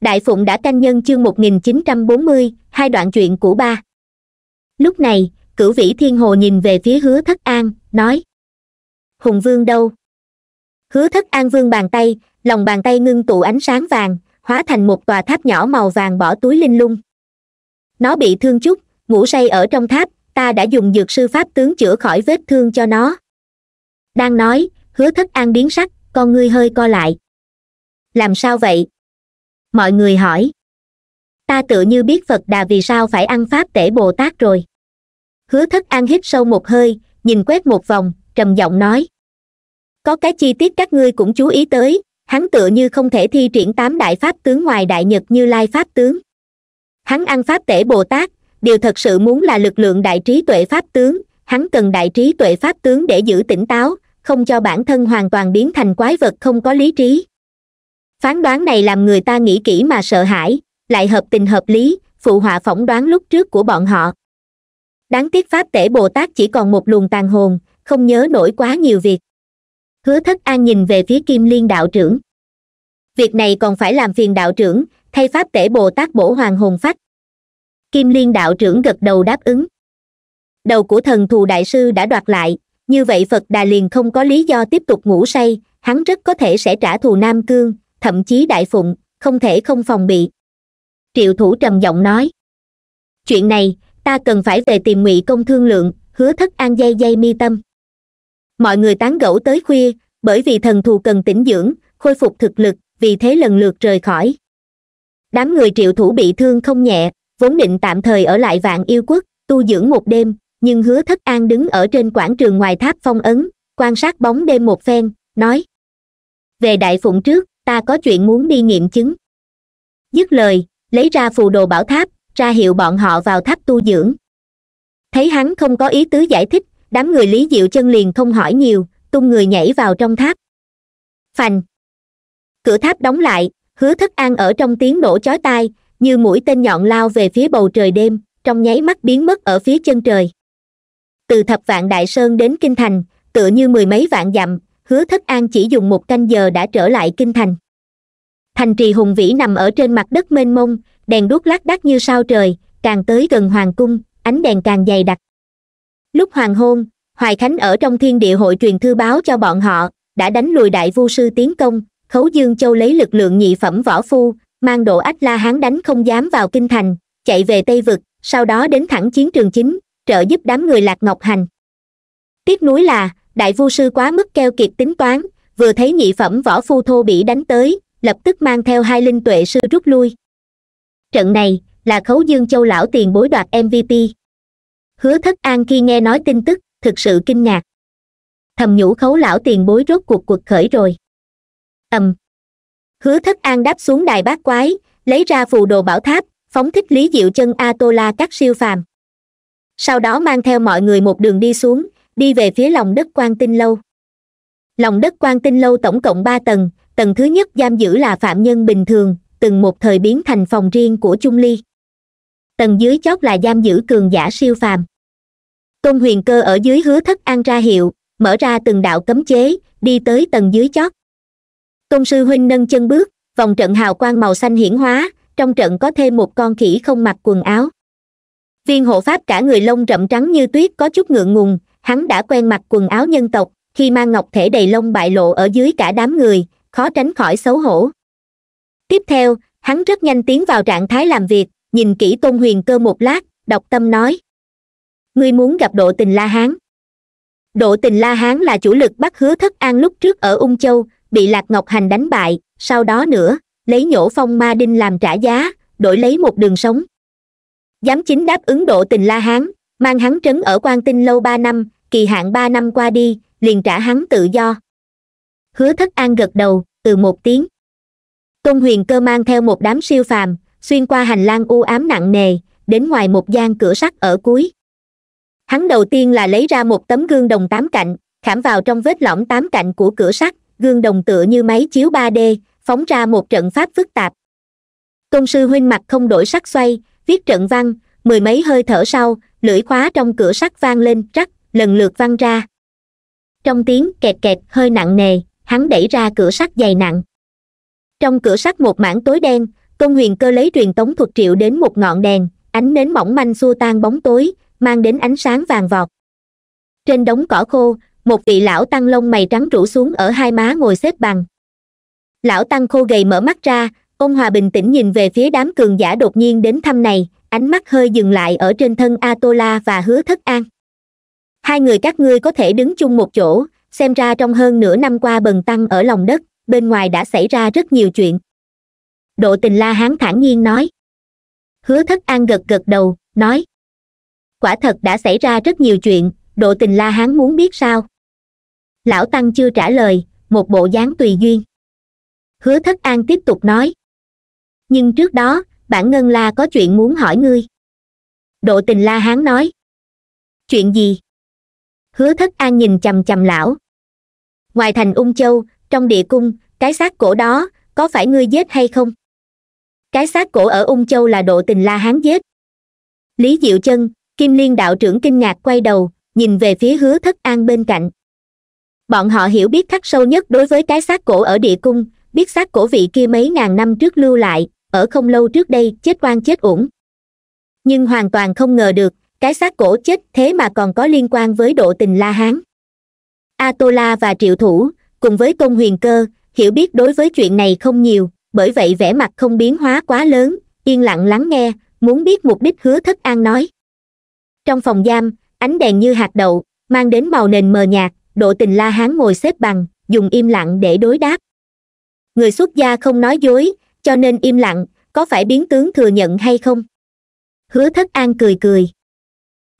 đại phụng đã canh nhân chương 1940, hai đoạn chuyện của ba lúc này cửu vĩ thiên hồ nhìn về phía hứa thất an nói hùng vương đâu hứa thất an vương bàn tay lòng bàn tay ngưng tụ ánh sáng vàng hóa thành một tòa tháp nhỏ màu vàng bỏ túi linh lung nó bị thương chút ngủ say ở trong tháp ta đã dùng dược sư pháp tướng chữa khỏi vết thương cho nó đang nói hứa thất an biến sắc con ngươi hơi co lại làm sao vậy mọi người hỏi ta tự như biết phật đà vì sao phải ăn pháp tể bồ tát rồi hứa thất an hít sâu một hơi nhìn quét một vòng trầm giọng nói có cái chi tiết các ngươi cũng chú ý tới hắn tự như không thể thi triển tám đại pháp tướng ngoài đại nhật như lai pháp tướng hắn ăn pháp tể bồ tát điều thật sự muốn là lực lượng đại trí tuệ pháp tướng hắn cần đại trí tuệ pháp tướng để giữ tỉnh táo không cho bản thân hoàn toàn biến thành quái vật không có lý trí phán đoán này làm người ta nghĩ kỹ mà sợ hãi lại hợp tình hợp lý phụ họa phỏng đoán lúc trước của bọn họ đáng tiếc pháp tể bồ tát chỉ còn một luồng tàn hồn không nhớ nổi quá nhiều việc hứa thất an nhìn về phía kim liên đạo trưởng việc này còn phải làm phiền đạo trưởng thay pháp tể bồ tát bổ hoàng hồn phách kim liên đạo trưởng gật đầu đáp ứng đầu của thần thù đại sư đã đoạt lại như vậy phật đà liền không có lý do tiếp tục ngủ say hắn rất có thể sẽ trả thù nam cương thậm chí đại phụng không thể không phòng bị triệu thủ trầm giọng nói chuyện này ta cần phải về tìm ngụy công thương lượng hứa thất an dây dây mi tâm mọi người tán gẫu tới khuya bởi vì thần thù cần tĩnh dưỡng khôi phục thực lực vì thế lần lượt rời khỏi đám người triệu thủ bị thương không nhẹ vốn định tạm thời ở lại vạn yêu quốc tu dưỡng một đêm nhưng hứa thất an đứng ở trên quảng trường ngoài tháp phong ấn quan sát bóng đêm một phen nói về đại phụng trước ta có chuyện muốn đi nghiệm chứng dứt lời lấy ra phù đồ bảo tháp ra hiệu bọn họ vào tháp tu dưỡng thấy hắn không có ý tứ giải thích đám người lý diệu chân liền không hỏi nhiều tung người nhảy vào trong tháp phành cửa tháp đóng lại hứa thất an ở trong tiếng nổ chói tai như mũi tên nhọn lao về phía bầu trời đêm trong nháy mắt biến mất ở phía chân trời từ thập vạn đại sơn đến kinh thành tựa như mười mấy vạn dặm hứa thất an chỉ dùng một canh giờ đã trở lại kinh thành thành trì hùng vĩ nằm ở trên mặt đất mênh mông đèn đuốc lác đác như sao trời càng tới gần hoàng cung ánh đèn càng dày đặc lúc hoàng hôn hoài khánh ở trong thiên địa hội truyền thư báo cho bọn họ đã đánh lùi đại vu sư tiến công khấu dương châu lấy lực lượng nhị phẩm võ phu mang độ ách la hán đánh không dám vào kinh thành chạy về tây vực sau đó đến thẳng chiến trường chính trợ giúp đám người lạc ngọc hành tiếp nuối là đại vu sư quá mức keo kiệt tính toán vừa thấy nhị phẩm võ phu thô bị đánh tới lập tức mang theo hai linh tuệ sư rút lui trận này là khấu dương châu lão tiền bối đoạt mvp hứa thất an khi nghe nói tin tức thực sự kinh ngạc thầm nhủ khấu lão tiền bối rốt cuộc cuộc khởi rồi ầm hứa thất an đáp xuống đài bát quái lấy ra phù đồ bảo tháp phóng thích lý diệu chân Atola các siêu phàm sau đó mang theo mọi người một đường đi xuống đi về phía lòng đất quan tinh lâu lòng đất quan tinh lâu tổng cộng ba tầng tầng thứ nhất giam giữ là phạm nhân bình thường từng một thời biến thành phòng riêng của trung ly tầng dưới chót là giam giữ cường giả siêu phàm tôn huyền cơ ở dưới hứa thất an ra hiệu mở ra từng đạo cấm chế đi tới tầng dưới chót tôn sư huynh nâng chân bước vòng trận hào quang màu xanh hiển hóa trong trận có thêm một con khỉ không mặc quần áo viên hộ pháp cả người lông rậm trắng như tuyết có chút ngượng ngùng hắn đã quen mặc quần áo nhân tộc khi mang ngọc thể đầy lông bại lộ ở dưới cả đám người khó tránh khỏi xấu hổ tiếp theo hắn rất nhanh tiến vào trạng thái làm việc nhìn kỹ tôn huyền cơ một lát đọc tâm nói ngươi muốn gặp độ tình la hán độ tình la hán là chủ lực bắt hứa thất an lúc trước ở ung châu bị lạc ngọc hành đánh bại sau đó nữa lấy nhổ phong ma đinh làm trả giá đổi lấy một đường sống giám chính đáp ứng độ tình la hán mang hắn trấn ở quan tinh lâu ba năm kỳ hạn ba năm qua đi liền trả hắn tự do hứa thất an gật đầu từ một tiếng tôn huyền cơ mang theo một đám siêu phàm xuyên qua hành lang u ám nặng nề đến ngoài một gian cửa sắt ở cuối hắn đầu tiên là lấy ra một tấm gương đồng tám cạnh khảm vào trong vết lõm tám cạnh của cửa sắt gương đồng tựa như máy chiếu 3D, phóng ra một trận pháp phức tạp. Công sư huynh mặt không đổi sắc xoay, viết trận văn, mười mấy hơi thở sau, lưỡi khóa trong cửa sắt vang lên rắc, lần lượt văng ra trong tiếng kẹt kẹt hơi nặng nề hắn đẩy ra cửa sắt dày nặng trong cửa sắt một mảng tối đen công huyền cơ lấy truyền tống thuật triệu đến một ngọn đèn ánh nến mỏng manh xua tan bóng tối mang đến ánh sáng vàng vọt trên đống cỏ khô một vị lão tăng lông mày trắng rủ xuống ở hai má ngồi xếp bằng lão tăng khô gầy mở mắt ra ông hòa bình tĩnh nhìn về phía đám cường giả đột nhiên đến thăm này ánh mắt hơi dừng lại ở trên thân atola và hứa thất an hai người các ngươi có thể đứng chung một chỗ xem ra trong hơn nửa năm qua bần tăng ở lòng đất bên ngoài đã xảy ra rất nhiều chuyện độ tình la hán thản nhiên nói hứa thất an gật gật đầu nói quả thật đã xảy ra rất nhiều chuyện độ tình la hán muốn biết sao lão tăng chưa trả lời một bộ dáng tùy duyên hứa thất an tiếp tục nói nhưng trước đó bản ngân la có chuyện muốn hỏi ngươi độ tình la hán nói chuyện gì hứa thất an nhìn chằm chằm lão ngoài thành ung châu trong địa cung cái xác cổ đó có phải ngươi giết hay không cái xác cổ ở ung châu là độ tình la hán giết lý diệu chân kim liên đạo trưởng kinh ngạc quay đầu nhìn về phía hứa thất an bên cạnh bọn họ hiểu biết khắc sâu nhất đối với cái xác cổ ở địa cung biết xác cổ vị kia mấy ngàn năm trước lưu lại ở không lâu trước đây chết oan chết uổng nhưng hoàn toàn không ngờ được cái xác cổ chết thế mà còn có liên quan với độ tình la hán Atola và triệu thủ cùng với công huyền cơ hiểu biết đối với chuyện này không nhiều bởi vậy vẻ mặt không biến hóa quá lớn yên lặng lắng nghe muốn biết mục đích hứa thất an nói trong phòng giam ánh đèn như hạt đậu mang đến màu nền mờ nhạt độ tình la hán ngồi xếp bằng dùng im lặng để đối đáp người xuất gia không nói dối cho nên im lặng có phải biến tướng thừa nhận hay không hứa thất an cười cười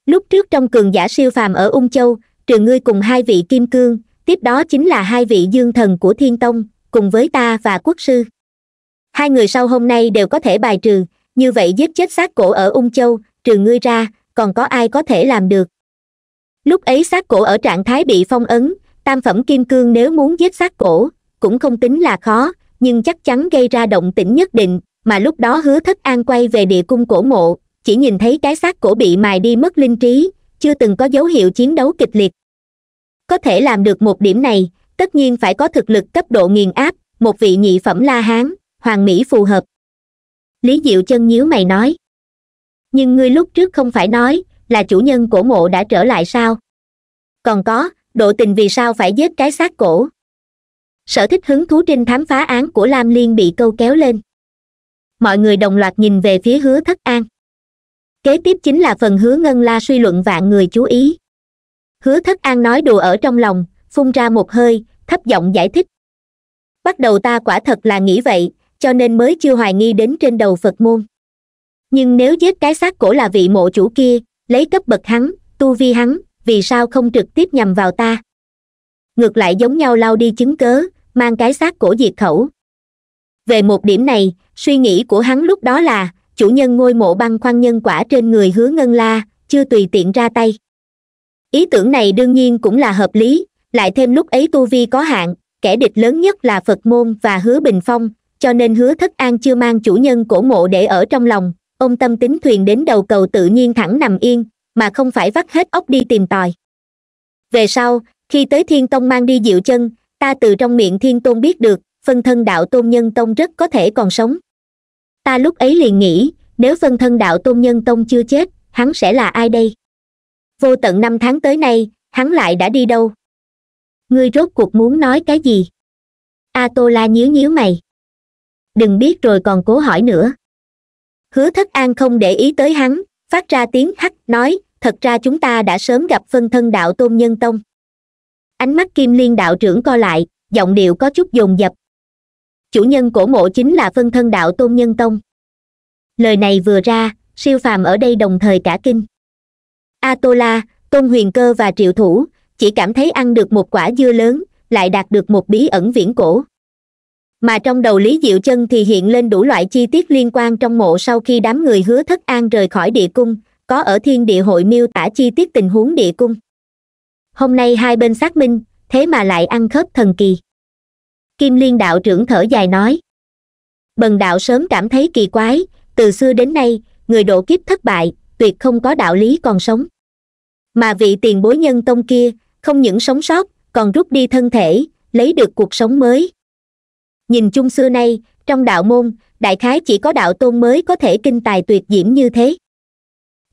lúc trước trong cường giả siêu phàm ở ung châu trừ ngươi cùng hai vị kim cương tiếp đó chính là hai vị dương thần của thiên tông cùng với ta và quốc sư hai người sau hôm nay đều có thể bài trừ như vậy giết chết xác cổ ở ung châu trừ ngươi ra còn có ai có thể làm được lúc ấy xác cổ ở trạng thái bị phong ấn tam phẩm kim cương nếu muốn giết xác cổ cũng không tính là khó nhưng chắc chắn gây ra động tĩnh nhất định mà lúc đó hứa thất an quay về địa cung cổ mộ chỉ nhìn thấy cái xác cổ bị mài đi mất linh trí chưa từng có dấu hiệu chiến đấu kịch liệt có thể làm được một điểm này tất nhiên phải có thực lực cấp độ nghiền áp một vị nhị phẩm la hán hoàng mỹ phù hợp lý diệu chân nhíu mày nói nhưng ngươi lúc trước không phải nói là chủ nhân cổ mộ đã trở lại sao còn có độ tình vì sao phải giết cái xác cổ sở thích hứng thú trinh thám phá án của lam liên bị câu kéo lên mọi người đồng loạt nhìn về phía hứa thất an kế tiếp chính là phần hứa ngân la suy luận vạn người chú ý hứa thất an nói đùa ở trong lòng phun ra một hơi thấp giọng giải thích bắt đầu ta quả thật là nghĩ vậy cho nên mới chưa hoài nghi đến trên đầu phật môn nhưng nếu giết cái xác cổ là vị mộ chủ kia lấy cấp bậc hắn tu vi hắn vì sao không trực tiếp nhằm vào ta ngược lại giống nhau lao đi chứng cớ mang cái xác cổ diệt khẩu về một điểm này suy nghĩ của hắn lúc đó là chủ nhân ngôi mộ băng khoan nhân quả trên người hứa ngân la chưa tùy tiện ra tay ý tưởng này đương nhiên cũng là hợp lý lại thêm lúc ấy tu vi có hạn kẻ địch lớn nhất là phật môn và hứa bình phong cho nên hứa thất an chưa mang chủ nhân cổ mộ để ở trong lòng ông tâm tính thuyền đến đầu cầu tự nhiên thẳng nằm yên mà không phải vắt hết ốc đi tìm tòi về sau khi tới thiên tông mang đi diệu chân ta từ trong miệng thiên tôn biết được phân thân đạo tôn nhân tông rất có thể còn sống ta lúc ấy liền nghĩ nếu phân thân đạo tôn nhân tông chưa chết hắn sẽ là ai đây vô tận năm tháng tới nay hắn lại đã đi đâu ngươi rốt cuộc muốn nói cái gì a tô la nhíu nhíu mày đừng biết rồi còn cố hỏi nữa hứa thất an không để ý tới hắn phát ra tiếng hắt nói thật ra chúng ta đã sớm gặp phân thân đạo tôn nhân tông ánh mắt kim liên đạo trưởng co lại giọng điệu có chút dồn dập chủ nhân cổ mộ chính là phân thân đạo tôn nhân tông lời này vừa ra siêu phàm ở đây đồng thời cả kinh a tô tôn huyền cơ và triệu thủ chỉ cảm thấy ăn được một quả dưa lớn lại đạt được một bí ẩn viễn cổ mà trong đầu lý diệu chân thì hiện lên đủ loại chi tiết liên quan trong mộ sau khi đám người hứa thất an rời khỏi địa cung có ở thiên địa hội miêu tả chi tiết tình huống địa cung hôm nay hai bên xác minh thế mà lại ăn khớp thần kỳ kim liên đạo trưởng thở dài nói bần đạo sớm cảm thấy kỳ quái từ xưa đến nay người độ kiếp thất bại tuyệt không có đạo lý còn sống mà vị tiền bối nhân tông kia không những sống sót còn rút đi thân thể lấy được cuộc sống mới nhìn chung xưa nay trong đạo môn đại khái chỉ có đạo tôn mới có thể kinh tài tuyệt diễm như thế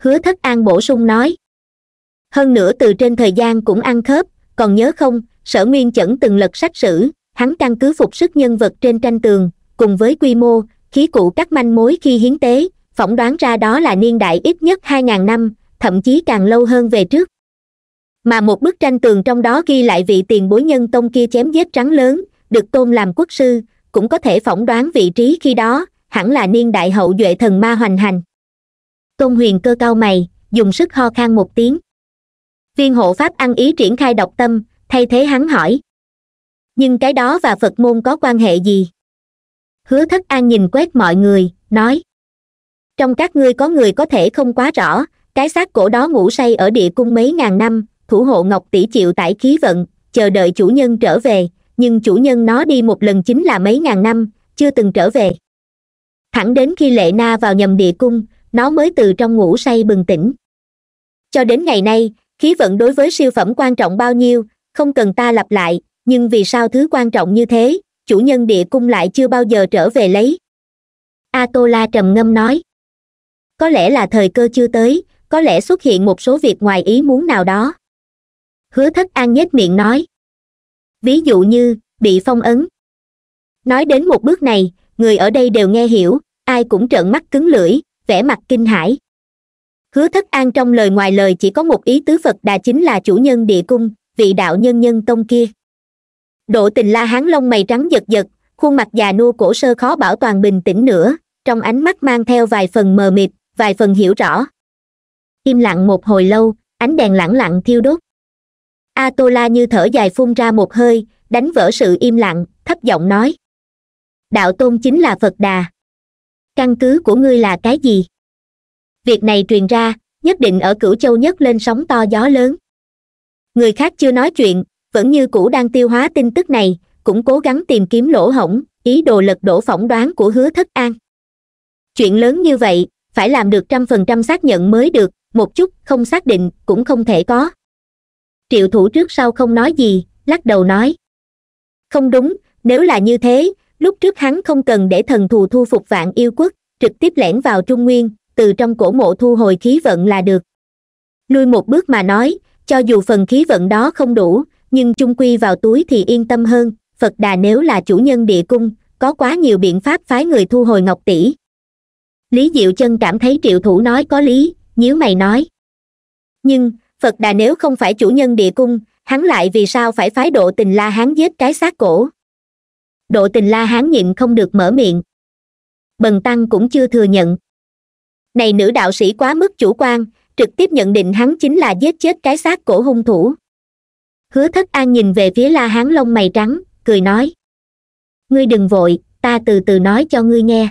hứa thất an bổ sung nói hơn nữa từ trên thời gian cũng ăn khớp còn nhớ không sở nguyên chẩn từng lật sách sử hắn căn cứ phục sức nhân vật trên tranh tường cùng với quy mô khí cụ các manh mối khi hiến tế phỏng đoán ra đó là niên đại ít nhất 2.000 năm thậm chí càng lâu hơn về trước mà một bức tranh tường trong đó ghi lại vị tiền bối nhân tông kia chém giết trắng lớn được tôn làm quốc sư cũng có thể phỏng đoán vị trí khi đó hẳn là niên đại hậu duệ thần ma hoành hành tôn huyền cơ cao mày dùng sức ho khan một tiếng viên hộ pháp ăn ý triển khai độc tâm thay thế hắn hỏi nhưng cái đó và phật môn có quan hệ gì hứa thất an nhìn quét mọi người nói trong các ngươi có người có thể không quá rõ cái xác cổ đó ngủ say ở địa cung mấy ngàn năm thủ hộ ngọc tỷ chịu tải khí vận chờ đợi chủ nhân trở về nhưng chủ nhân nó đi một lần chính là mấy ngàn năm chưa từng trở về thẳng đến khi lệ na vào nhầm địa cung nó mới từ trong ngủ say bừng tỉnh cho đến ngày nay khí vận đối với siêu phẩm quan trọng bao nhiêu không cần ta lặp lại nhưng vì sao thứ quan trọng như thế chủ nhân địa cung lại chưa bao giờ trở về lấy a trầm ngâm nói có lẽ là thời cơ chưa tới có lẽ xuất hiện một số việc ngoài ý muốn nào đó hứa thất an nhếch miệng nói ví dụ như bị phong ấn nói đến một bước này người ở đây đều nghe hiểu ai cũng trợn mắt cứng lưỡi vẻ mặt kinh hãi hứa thất an trong lời ngoài lời chỉ có một ý tứ phật đà chính là chủ nhân địa cung vị đạo nhân nhân tông kia độ tình la hán lông mày trắng giật giật khuôn mặt già nua cổ sơ khó bảo toàn bình tĩnh nữa trong ánh mắt mang theo vài phần mờ mịt vài phần hiểu rõ im lặng một hồi lâu ánh đèn lẳng lặng thiêu đốt a như thở dài phun ra một hơi đánh vỡ sự im lặng thấp giọng nói đạo tôn chính là phật đà căn cứ của ngươi là cái gì việc này truyền ra nhất định ở cửu châu nhất lên sóng to gió lớn người khác chưa nói chuyện vẫn như cũ đang tiêu hóa tin tức này cũng cố gắng tìm kiếm lỗ hổng ý đồ lật đổ phỏng đoán của hứa thất an chuyện lớn như vậy phải làm được trăm phần trăm xác nhận mới được một chút không xác định cũng không thể có triệu thủ trước sau không nói gì lắc đầu nói không đúng nếu là như thế lúc trước hắn không cần để thần thù thu phục vạn yêu quốc trực tiếp lẻn vào trung nguyên từ trong cổ mộ thu hồi khí vận là được lui một bước mà nói cho dù phần khí vận đó không đủ nhưng chung quy vào túi thì yên tâm hơn phật đà nếu là chủ nhân địa cung có quá nhiều biện pháp phái người thu hồi ngọc tỷ lý diệu chân cảm thấy triệu thủ nói có lý nhíu mày nói nhưng phật đà nếu không phải chủ nhân địa cung hắn lại vì sao phải phái độ tình la hán giết cái xác cổ độ tình la hán nhịn không được mở miệng bần tăng cũng chưa thừa nhận này nữ đạo sĩ quá mức chủ quan trực tiếp nhận định hắn chính là giết chết cái xác cổ hung thủ hứa thất an nhìn về phía la hán lông mày trắng cười nói ngươi đừng vội ta từ từ nói cho ngươi nghe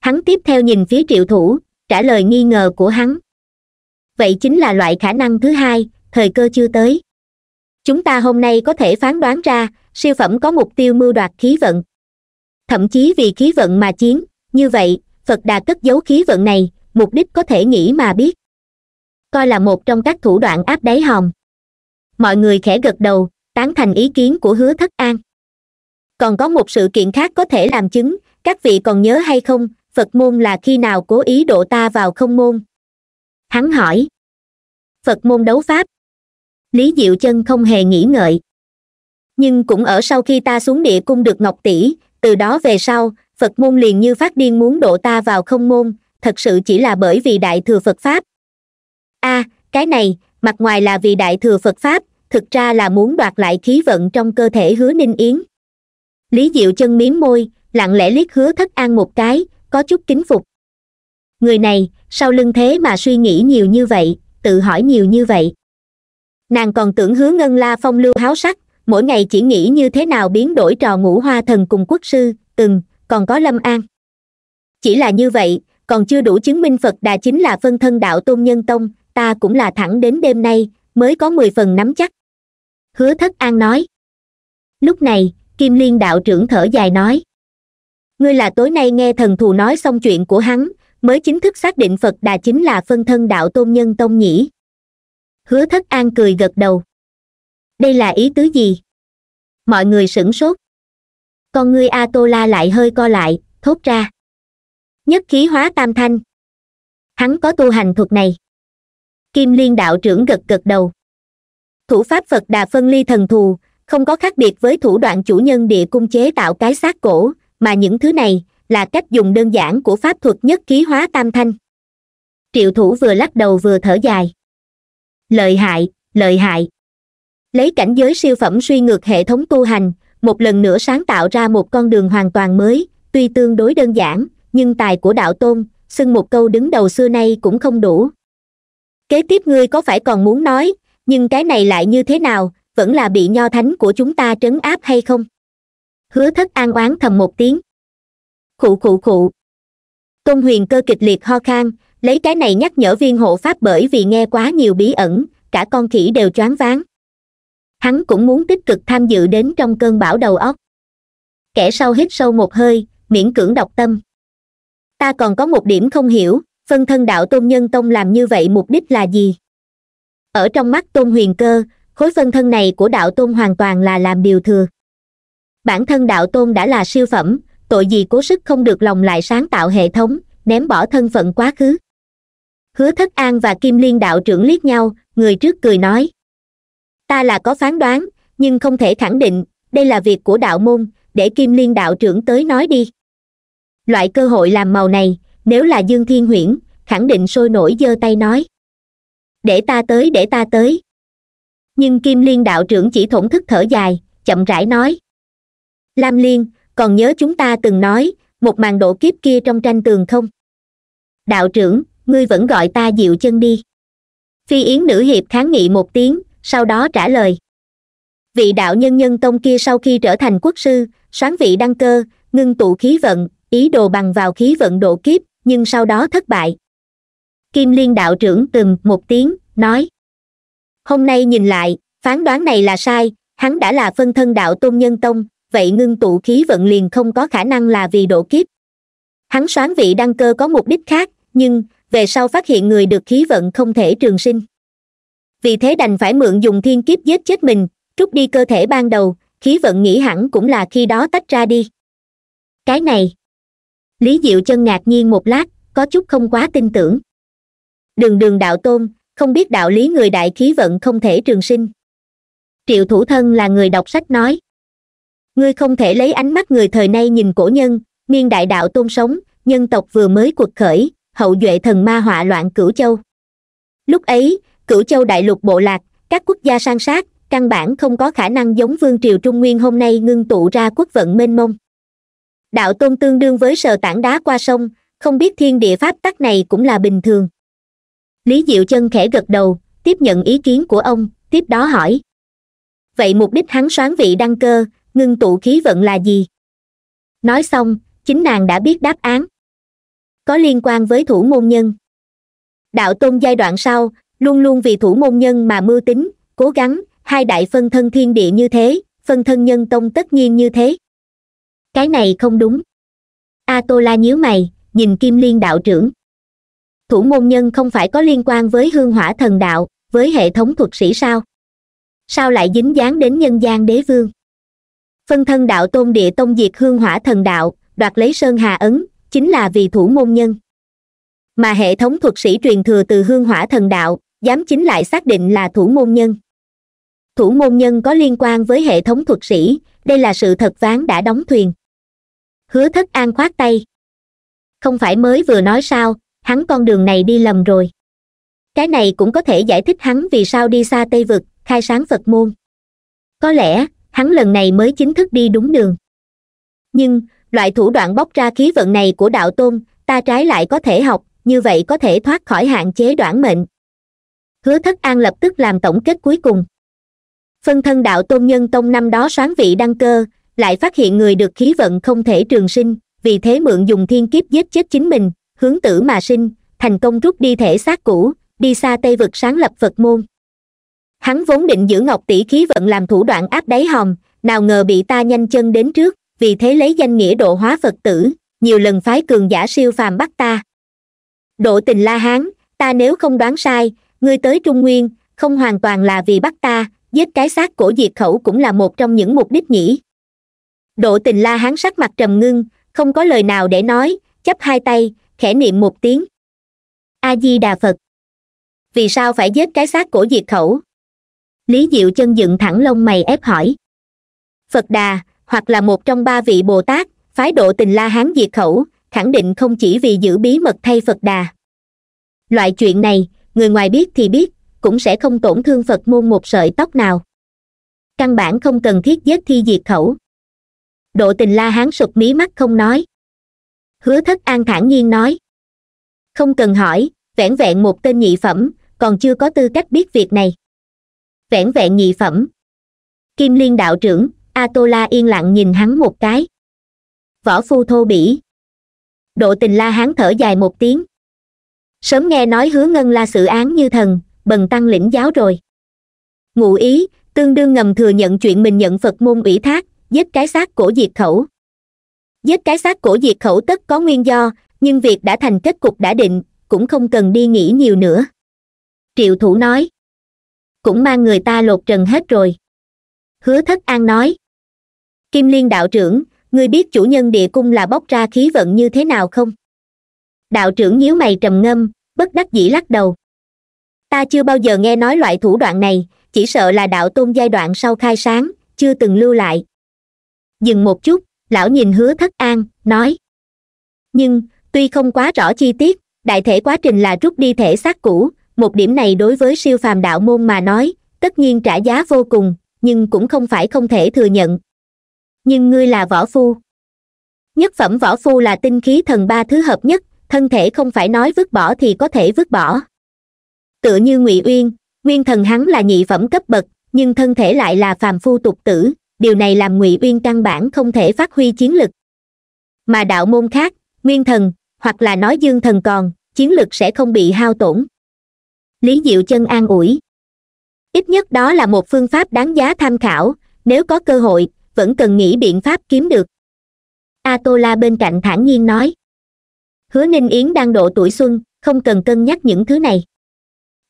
hắn tiếp theo nhìn phía triệu thủ trả lời nghi ngờ của hắn vậy chính là loại khả năng thứ hai thời cơ chưa tới chúng ta hôm nay có thể phán đoán ra siêu phẩm có mục tiêu mưu đoạt khí vận thậm chí vì khí vận mà chiến như vậy phật đà cất giấu khí vận này mục đích có thể nghĩ mà biết coi là một trong các thủ đoạn áp đáy hòm mọi người khẽ gật đầu tán thành ý kiến của hứa thất an còn có một sự kiện khác có thể làm chứng các vị còn nhớ hay không phật môn là khi nào cố ý độ ta vào không môn hắn hỏi phật môn đấu pháp lý diệu chân không hề nghĩ ngợi nhưng cũng ở sau khi ta xuống địa cung được ngọc tỷ từ đó về sau phật môn liền như phát điên muốn độ ta vào không môn thật sự chỉ là bởi vì đại thừa phật pháp a à, cái này mặt ngoài là vì đại thừa phật pháp thực ra là muốn đoạt lại khí vận trong cơ thể hứa ninh yến lý diệu chân miếng môi lặng lẽ liếc hứa thất an một cái có chút kính phục người này sau lưng thế mà suy nghĩ nhiều như vậy tự hỏi nhiều như vậy nàng còn tưởng hứa ngân la phong lưu háo sắc mỗi ngày chỉ nghĩ như thế nào biến đổi trò ngũ hoa thần cùng quốc sư từng còn có lâm an chỉ là như vậy còn chưa đủ chứng minh phật đà chính là phân thân đạo tôn nhân tông ta cũng là thẳng đến đêm nay mới có mười phần nắm chắc hứa thất an nói lúc này kim liên đạo trưởng thở dài nói ngươi là tối nay nghe thần thù nói xong chuyện của hắn mới chính thức xác định phật đà chính là phân thân đạo tôn nhân tông nhĩ hứa thất an cười gật đầu đây là ý tứ gì mọi người sửng sốt con ngươi a tô la lại hơi co lại thốt ra nhất khí hóa tam thanh hắn có tu hành thuật này kim liên đạo trưởng gật gật đầu thủ pháp phật đà phân ly thần thù không có khác biệt với thủ đoạn chủ nhân địa cung chế tạo cái xác cổ mà những thứ này là cách dùng đơn giản của pháp thuật nhất khí hóa tam thanh triệu thủ vừa lắc đầu vừa thở dài lợi hại lợi hại lấy cảnh giới siêu phẩm suy ngược hệ thống tu hành một lần nữa sáng tạo ra một con đường hoàn toàn mới tuy tương đối đơn giản nhưng tài của đạo tôn xưng một câu đứng đầu xưa nay cũng không đủ kế tiếp ngươi có phải còn muốn nói nhưng cái này lại như thế nào vẫn là bị nho thánh của chúng ta trấn áp hay không hứa thất an oán thầm một tiếng khụ khụ khụ tôn huyền cơ kịch liệt ho khan lấy cái này nhắc nhở viên hộ pháp bởi vì nghe quá nhiều bí ẩn cả con khỉ đều choáng váng hắn cũng muốn tích cực tham dự đến trong cơn bão đầu óc kẻ sau hít sâu một hơi miễn cưỡng đọc tâm ta còn có một điểm không hiểu phân thân đạo tôn nhân tông làm như vậy mục đích là gì ở trong mắt tôn huyền cơ khối phân thân này của đạo tôn hoàn toàn là làm điều thừa bản thân đạo tôn đã là siêu phẩm tội gì cố sức không được lòng lại sáng tạo hệ thống ném bỏ thân phận quá khứ hứa thất an và kim liên đạo trưởng liếc nhau người trước cười nói ta là có phán đoán nhưng không thể khẳng định đây là việc của đạo môn để kim liên đạo trưởng tới nói đi loại cơ hội làm màu này nếu là dương thiên huyễn khẳng định sôi nổi giơ tay nói để ta tới để ta tới nhưng kim liên đạo trưởng chỉ thổn thức thở dài chậm rãi nói lam liên còn nhớ chúng ta từng nói một màn độ kiếp kia trong tranh tường không đạo trưởng ngươi vẫn gọi ta dịu chân đi phi yến nữ hiệp kháng nghị một tiếng sau đó trả lời vị đạo nhân nhân tông kia sau khi trở thành quốc sư soán vị đăng cơ ngưng tụ khí vận ý đồ bằng vào khí vận độ kiếp nhưng sau đó thất bại kim liên đạo trưởng từng một tiếng nói hôm nay nhìn lại phán đoán này là sai hắn đã là phân thân đạo tôn nhân tông vậy ngưng tụ khí vận liền không có khả năng là vì độ kiếp hắn soán vị đăng cơ có mục đích khác nhưng về sau phát hiện người được khí vận không thể trường sinh vì thế đành phải mượn dùng thiên kiếp giết chết mình trút đi cơ thể ban đầu khí vận nghĩ hẳn cũng là khi đó tách ra đi cái này lý diệu chân ngạc nhiên một lát có chút không quá tin tưởng đường đường đạo tôn không biết đạo lý người đại khí vận không thể trường sinh triệu thủ thân là người đọc sách nói ngươi không thể lấy ánh mắt người thời nay nhìn cổ nhân niên đại đạo tôn sống nhân tộc vừa mới cuộc khởi hậu duệ thần ma họa loạn cửu châu lúc ấy cửu châu đại lục bộ lạc các quốc gia sang sát căn bản không có khả năng giống vương triều trung nguyên hôm nay ngưng tụ ra quốc vận mênh mông đạo tôn tương đương với sờ tảng đá qua sông không biết thiên địa pháp tắc này cũng là bình thường lý diệu chân khẽ gật đầu tiếp nhận ý kiến của ông tiếp đó hỏi vậy mục đích hắn soán vị đăng cơ ngưng tụ khí vận là gì nói xong chính nàng đã biết đáp án có liên quan với thủ môn nhân đạo tôn giai đoạn sau luôn luôn vì thủ môn nhân mà mưu tính cố gắng hai đại phân thân thiên địa như thế phân thân nhân tông tất nhiên như thế cái này không đúng a tô la nhíu mày nhìn kim liên đạo trưởng thủ môn nhân không phải có liên quan với hương hỏa thần đạo với hệ thống thuật sĩ sao sao lại dính dáng đến nhân gian đế vương phân thân đạo tôn địa tông diệt hương hỏa thần đạo đoạt lấy sơn hà ấn chính là vì thủ môn nhân mà hệ thống thuật sĩ truyền thừa từ hương hỏa thần đạo dám chính lại xác định là thủ môn nhân thủ môn nhân có liên quan với hệ thống thuật sĩ đây là sự thật ván đã đóng thuyền hứa thất an khoát tay không phải mới vừa nói sao hắn con đường này đi lầm rồi cái này cũng có thể giải thích hắn vì sao đi xa tây vực khai sáng phật môn có lẽ hắn lần này mới chính thức đi đúng đường nhưng loại thủ đoạn bóc ra khí vận này của đạo tôn ta trái lại có thể học như vậy có thể thoát khỏi hạn chế đoản mệnh hứa thất an lập tức làm tổng kết cuối cùng phân thân đạo tôn nhân tông năm đó soán vị đăng cơ lại phát hiện người được khí vận không thể trường sinh vì thế mượn dùng thiên kiếp giết chết chính mình hướng tử mà sinh thành công rút đi thể xác cũ đi xa tây vực sáng lập phật môn hắn vốn định giữ ngọc tỷ khí vận làm thủ đoạn áp đáy hòm nào ngờ bị ta nhanh chân đến trước vì thế lấy danh nghĩa độ hóa phật tử nhiều lần phái cường giả siêu phàm bắt ta độ tình la hán ta nếu không đoán sai ngươi tới trung nguyên không hoàn toàn là vì bắt ta giết cái xác cổ diệt khẩu cũng là một trong những mục đích nhỉ độ tình la hán sắc mặt trầm ngưng không có lời nào để nói chấp hai tay khẽ niệm một tiếng a di đà phật vì sao phải giết cái xác của diệt khẩu lý diệu chân dựng thẳng lông mày ép hỏi phật đà hoặc là một trong ba vị bồ tát phái độ tình la hán diệt khẩu khẳng định không chỉ vì giữ bí mật thay phật đà loại chuyện này người ngoài biết thì biết cũng sẽ không tổn thương phật môn một sợi tóc nào căn bản không cần thiết giết thi diệt khẩu độ tình la hán sụp mí mắt không nói hứa thất an thản nhiên nói không cần hỏi vẻn vẹn một tên nhị phẩm còn chưa có tư cách biết việc này vẻn vẹn nhị phẩm kim liên đạo trưởng a tô la yên lặng nhìn hắn một cái võ phu thô bỉ độ tình la hán thở dài một tiếng sớm nghe nói hứa ngân la xử án như thần bần tăng lĩnh giáo rồi ngụ ý tương đương ngầm thừa nhận chuyện mình nhận phật môn ủy thác giết cái xác của diệt khẩu giết cái xác của diệt khẩu tất có nguyên do nhưng việc đã thành kết cục đã định cũng không cần đi nghĩ nhiều nữa triệu thủ nói cũng mang người ta lột trần hết rồi hứa thất an nói kim liên đạo trưởng ngươi biết chủ nhân địa cung là bốc ra khí vận như thế nào không đạo trưởng nhíu mày trầm ngâm bất đắc dĩ lắc đầu ta chưa bao giờ nghe nói loại thủ đoạn này chỉ sợ là đạo tôn giai đoạn sau khai sáng chưa từng lưu lại dừng một chút lão nhìn hứa thất an nói nhưng tuy không quá rõ chi tiết đại thể quá trình là rút đi thể xác cũ một điểm này đối với siêu phàm đạo môn mà nói tất nhiên trả giá vô cùng nhưng cũng không phải không thể thừa nhận nhưng ngươi là võ phu nhất phẩm võ phu là tinh khí thần ba thứ hợp nhất thân thể không phải nói vứt bỏ thì có thể vứt bỏ tựa như ngụy uyên nguyên thần hắn là nhị phẩm cấp bậc nhưng thân thể lại là phàm phu tục tử điều này làm ngụy uyên căn bản không thể phát huy chiến lực mà đạo môn khác nguyên thần hoặc là nói dương thần còn chiến lực sẽ không bị hao tổn lý diệu chân an ủi ít nhất đó là một phương pháp đáng giá tham khảo nếu có cơ hội vẫn cần nghĩ biện pháp kiếm được a tô la bên cạnh thản nhiên nói hứa ninh yến đang độ tuổi xuân không cần cân nhắc những thứ này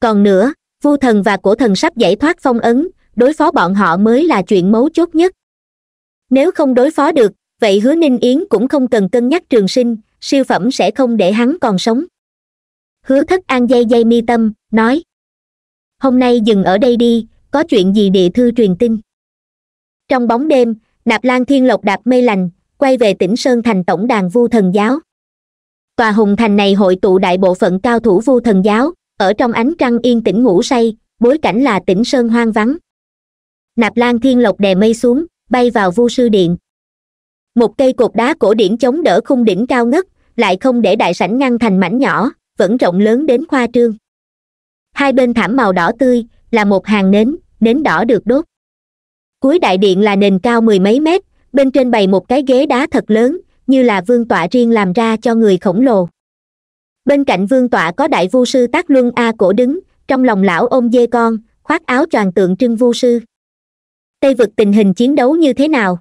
còn nữa vu thần và cổ thần sắp giải thoát phong ấn đối phó bọn họ mới là chuyện mấu chốt nhất nếu không đối phó được vậy hứa ninh yến cũng không cần cân nhắc trường sinh siêu phẩm sẽ không để hắn còn sống hứa thất an dây dây mi tâm nói hôm nay dừng ở đây đi có chuyện gì địa thư truyền tin trong bóng đêm nạp lan thiên lộc đạp mây lành quay về tỉnh sơn thành tổng đàn vu thần giáo tòa hùng thành này hội tụ đại bộ phận cao thủ vu thần giáo ở trong ánh trăng yên tĩnh ngủ say bối cảnh là tỉnh sơn hoang vắng nạp lan thiên lộc đè mây xuống bay vào vu sư điện một cây cột đá cổ điển chống đỡ khung đỉnh cao ngất lại không để đại sảnh ngăn thành mảnh nhỏ vẫn rộng lớn đến khoa trương hai bên thảm màu đỏ tươi là một hàng nến nến đỏ được đốt cuối đại điện là nền cao mười mấy mét bên trên bày một cái ghế đá thật lớn như là vương tọa riêng làm ra cho người khổng lồ bên cạnh vương tọa có đại vu sư tác luân a cổ đứng trong lòng lão ôm dê con khoác áo choàng tượng trưng vu sư tây vực tình hình chiến đấu như thế nào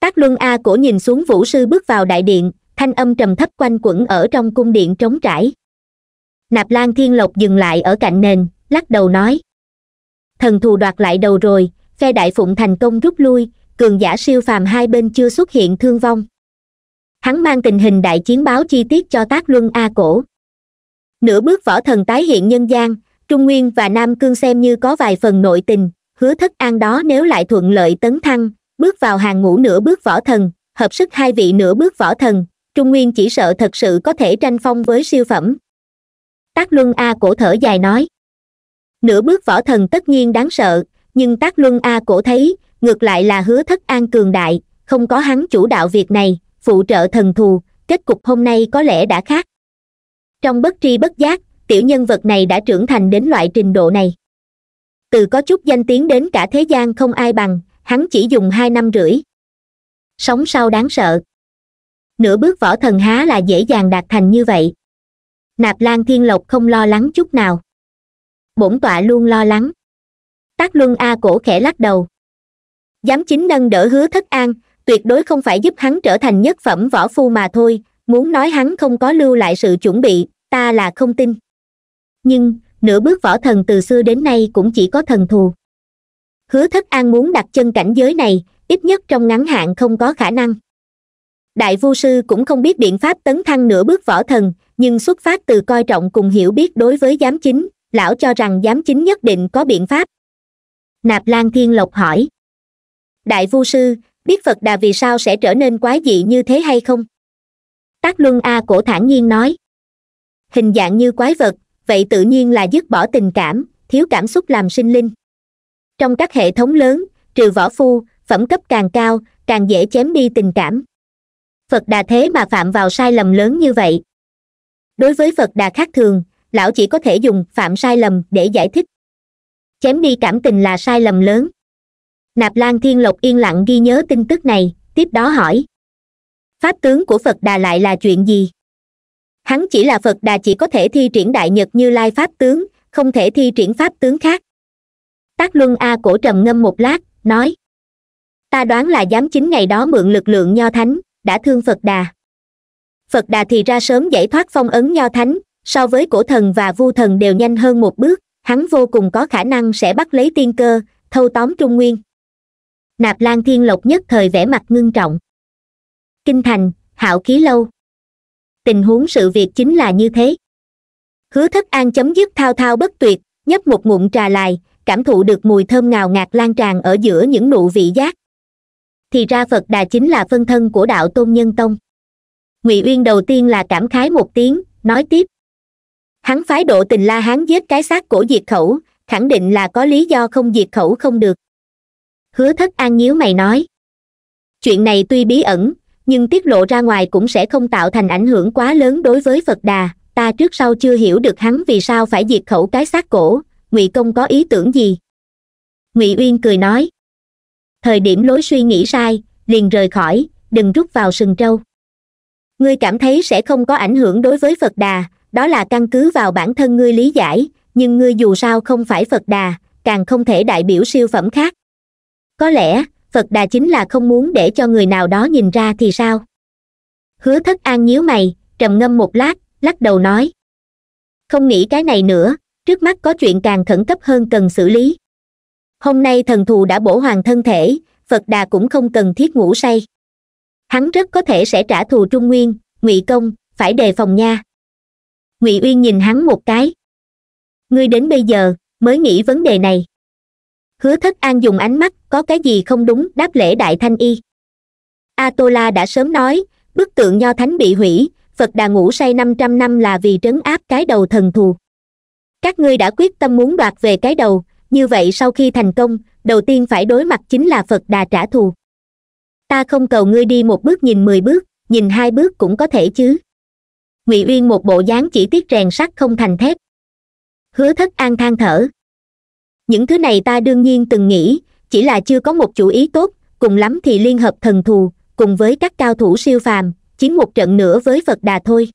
tác luân a cổ nhìn xuống vũ sư bước vào đại điện thanh âm trầm thấp quanh quẩn ở trong cung điện trống trải nạp lan thiên lộc dừng lại ở cạnh nền lắc đầu nói thần thù đoạt lại đầu rồi phe đại phụng thành công rút lui cường giả siêu phàm hai bên chưa xuất hiện thương vong hắn mang tình hình đại chiến báo chi tiết cho tác luân a cổ nửa bước võ thần tái hiện nhân gian trung nguyên và nam cương xem như có vài phần nội tình hứa thất an đó nếu lại thuận lợi tấn thăng bước vào hàng ngũ nửa bước võ thần hợp sức hai vị nửa bước võ thần trung nguyên chỉ sợ thật sự có thể tranh phong với siêu phẩm tác luân a cổ thở dài nói nửa bước võ thần tất nhiên đáng sợ nhưng tác luân a cổ thấy ngược lại là hứa thất an cường đại không có hắn chủ đạo việc này phụ trợ thần thù kết cục hôm nay có lẽ đã khác trong bất tri bất giác tiểu nhân vật này đã trưởng thành đến loại trình độ này từ có chút danh tiếng đến cả thế gian không ai bằng hắn chỉ dùng hai năm rưỡi sống sau đáng sợ nửa bước võ thần há là dễ dàng đạt thành như vậy nạp lan thiên lộc không lo lắng chút nào bổn tọa luôn lo lắng tác luân a cổ khẽ lắc đầu dám chính nâng đỡ hứa thất an tuyệt đối không phải giúp hắn trở thành nhất phẩm võ phu mà thôi muốn nói hắn không có lưu lại sự chuẩn bị ta là không tin nhưng nửa bước võ thần từ xưa đến nay cũng chỉ có thần thù hứa thất an muốn đặt chân cảnh giới này ít nhất trong ngắn hạn không có khả năng đại vu sư cũng không biết biện pháp tấn thăng nửa bước võ thần nhưng xuất phát từ coi trọng cùng hiểu biết đối với giám chính lão cho rằng giám chính nhất định có biện pháp nạp lan thiên lộc hỏi đại vu sư biết phật đà vì sao sẽ trở nên quái dị như thế hay không tác luân a cổ thản nhiên nói hình dạng như quái vật vậy tự nhiên là dứt bỏ tình cảm thiếu cảm xúc làm sinh linh trong các hệ thống lớn trừ võ phu phẩm cấp càng cao càng dễ chém đi tình cảm phật đà thế mà phạm vào sai lầm lớn như vậy đối với phật đà khác thường lão chỉ có thể dùng phạm sai lầm để giải thích chém đi cảm tình là sai lầm lớn nạp lan thiên lộc yên lặng ghi nhớ tin tức này tiếp đó hỏi pháp tướng của phật đà lại là chuyện gì hắn chỉ là phật đà chỉ có thể thi triển đại nhật như lai pháp tướng không thể thi triển pháp tướng khác tác luân a cổ trầm ngâm một lát nói ta đoán là giám chính ngày đó mượn lực lượng nho thánh đã thương phật đà phật đà thì ra sớm giải thoát phong ấn nho thánh so với cổ thần và vu thần đều nhanh hơn một bước hắn vô cùng có khả năng sẽ bắt lấy tiên cơ thâu tóm trung nguyên nạp lan thiên lộc nhất thời vẻ mặt ngưng trọng kinh thành hạo khí lâu tình huống sự việc chính là như thế hứa thất an chấm dứt thao thao bất tuyệt nhấp một ngụm trà lại cảm thụ được mùi thơm ngào ngạt lan tràn ở giữa những nụ vị giác thì ra phật đà chính là phân thân của đạo tôn nhân tông ngụy uyên đầu tiên là cảm khái một tiếng nói tiếp hắn phái độ tình la hán giết cái xác cổ diệt khẩu khẳng định là có lý do không diệt khẩu không được hứa thất an nhíu mày nói chuyện này tuy bí ẩn nhưng tiết lộ ra ngoài cũng sẽ không tạo thành ảnh hưởng quá lớn đối với phật đà ta trước sau chưa hiểu được hắn vì sao phải diệt khẩu cái xác cổ ngụy công có ý tưởng gì ngụy uyên cười nói thời điểm lối suy nghĩ sai liền rời khỏi đừng rút vào sừng trâu ngươi cảm thấy sẽ không có ảnh hưởng đối với phật đà đó là căn cứ vào bản thân ngươi lý giải nhưng ngươi dù sao không phải phật đà càng không thể đại biểu siêu phẩm khác có lẽ phật đà chính là không muốn để cho người nào đó nhìn ra thì sao hứa thất an nhíu mày trầm ngâm một lát lắc đầu nói không nghĩ cái này nữa trước mắt có chuyện càng khẩn cấp hơn cần xử lý hôm nay thần thù đã bổ hoàn thân thể phật đà cũng không cần thiết ngủ say hắn rất có thể sẽ trả thù trung nguyên ngụy công phải đề phòng nha ngụy uyên nhìn hắn một cái ngươi đến bây giờ mới nghĩ vấn đề này hứa thất an dùng ánh mắt có cái gì không đúng đáp lễ đại thanh y a tô đã sớm nói bức tượng nho thánh bị hủy phật đà ngủ say năm trăm năm là vì trấn áp cái đầu thần thù các ngươi đã quyết tâm muốn đoạt về cái đầu như vậy sau khi thành công đầu tiên phải đối mặt chính là phật đà trả thù ta không cầu ngươi đi một bước nhìn mười bước nhìn hai bước cũng có thể chứ ngụy uyên một bộ dáng chỉ tiết rèn sắt không thành thép hứa thất an than thở những thứ này ta đương nhiên từng nghĩ chỉ là chưa có một chủ ý tốt cùng lắm thì liên hợp thần thù cùng với các cao thủ siêu phàm chiến một trận nữa với phật đà thôi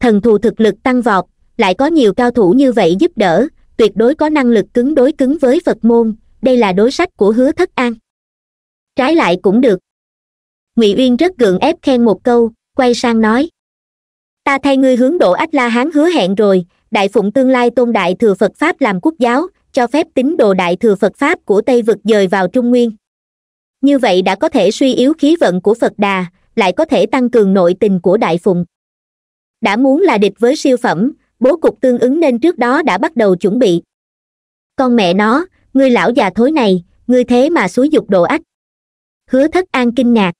thần thù thực lực tăng vọt lại có nhiều cao thủ như vậy giúp đỡ tuyệt đối có năng lực cứng đối cứng với phật môn đây là đối sách của hứa thất an trái lại cũng được ngụy uyên rất gượng ép khen một câu quay sang nói ta thay ngươi hướng độ ách la hán hứa hẹn rồi đại phụng tương lai tôn đại thừa phật pháp làm quốc giáo cho phép tín đồ đại thừa phật pháp của tây vực dời vào trung nguyên như vậy đã có thể suy yếu khí vận của phật đà lại có thể tăng cường nội tình của đại phụng đã muốn là địch với siêu phẩm bố cục tương ứng nên trước đó đã bắt đầu chuẩn bị con mẹ nó ngươi lão già thối này ngươi thế mà xúi dục độ ách hứa thất an kinh ngạc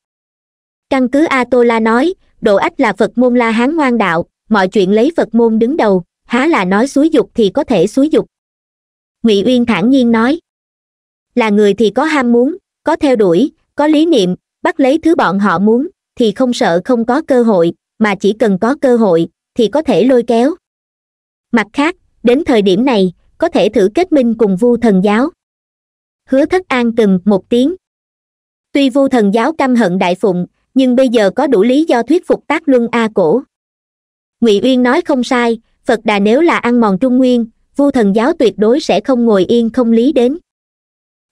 căn cứ a tô la nói độ ách là phật môn la hán ngoan đạo mọi chuyện lấy phật môn đứng đầu há là nói xúi dục thì có thể xúi dục ngụy uyên thản nhiên nói là người thì có ham muốn có theo đuổi có lý niệm bắt lấy thứ bọn họ muốn thì không sợ không có cơ hội mà chỉ cần có cơ hội thì có thể lôi kéo mặt khác đến thời điểm này có thể thử kết minh cùng vu thần giáo hứa thất an từng một tiếng tuy vu thần giáo căm hận đại phụng nhưng bây giờ có đủ lý do thuyết phục tác luân a cổ ngụy uyên nói không sai phật đà nếu là ăn mòn trung nguyên vu thần giáo tuyệt đối sẽ không ngồi yên không lý đến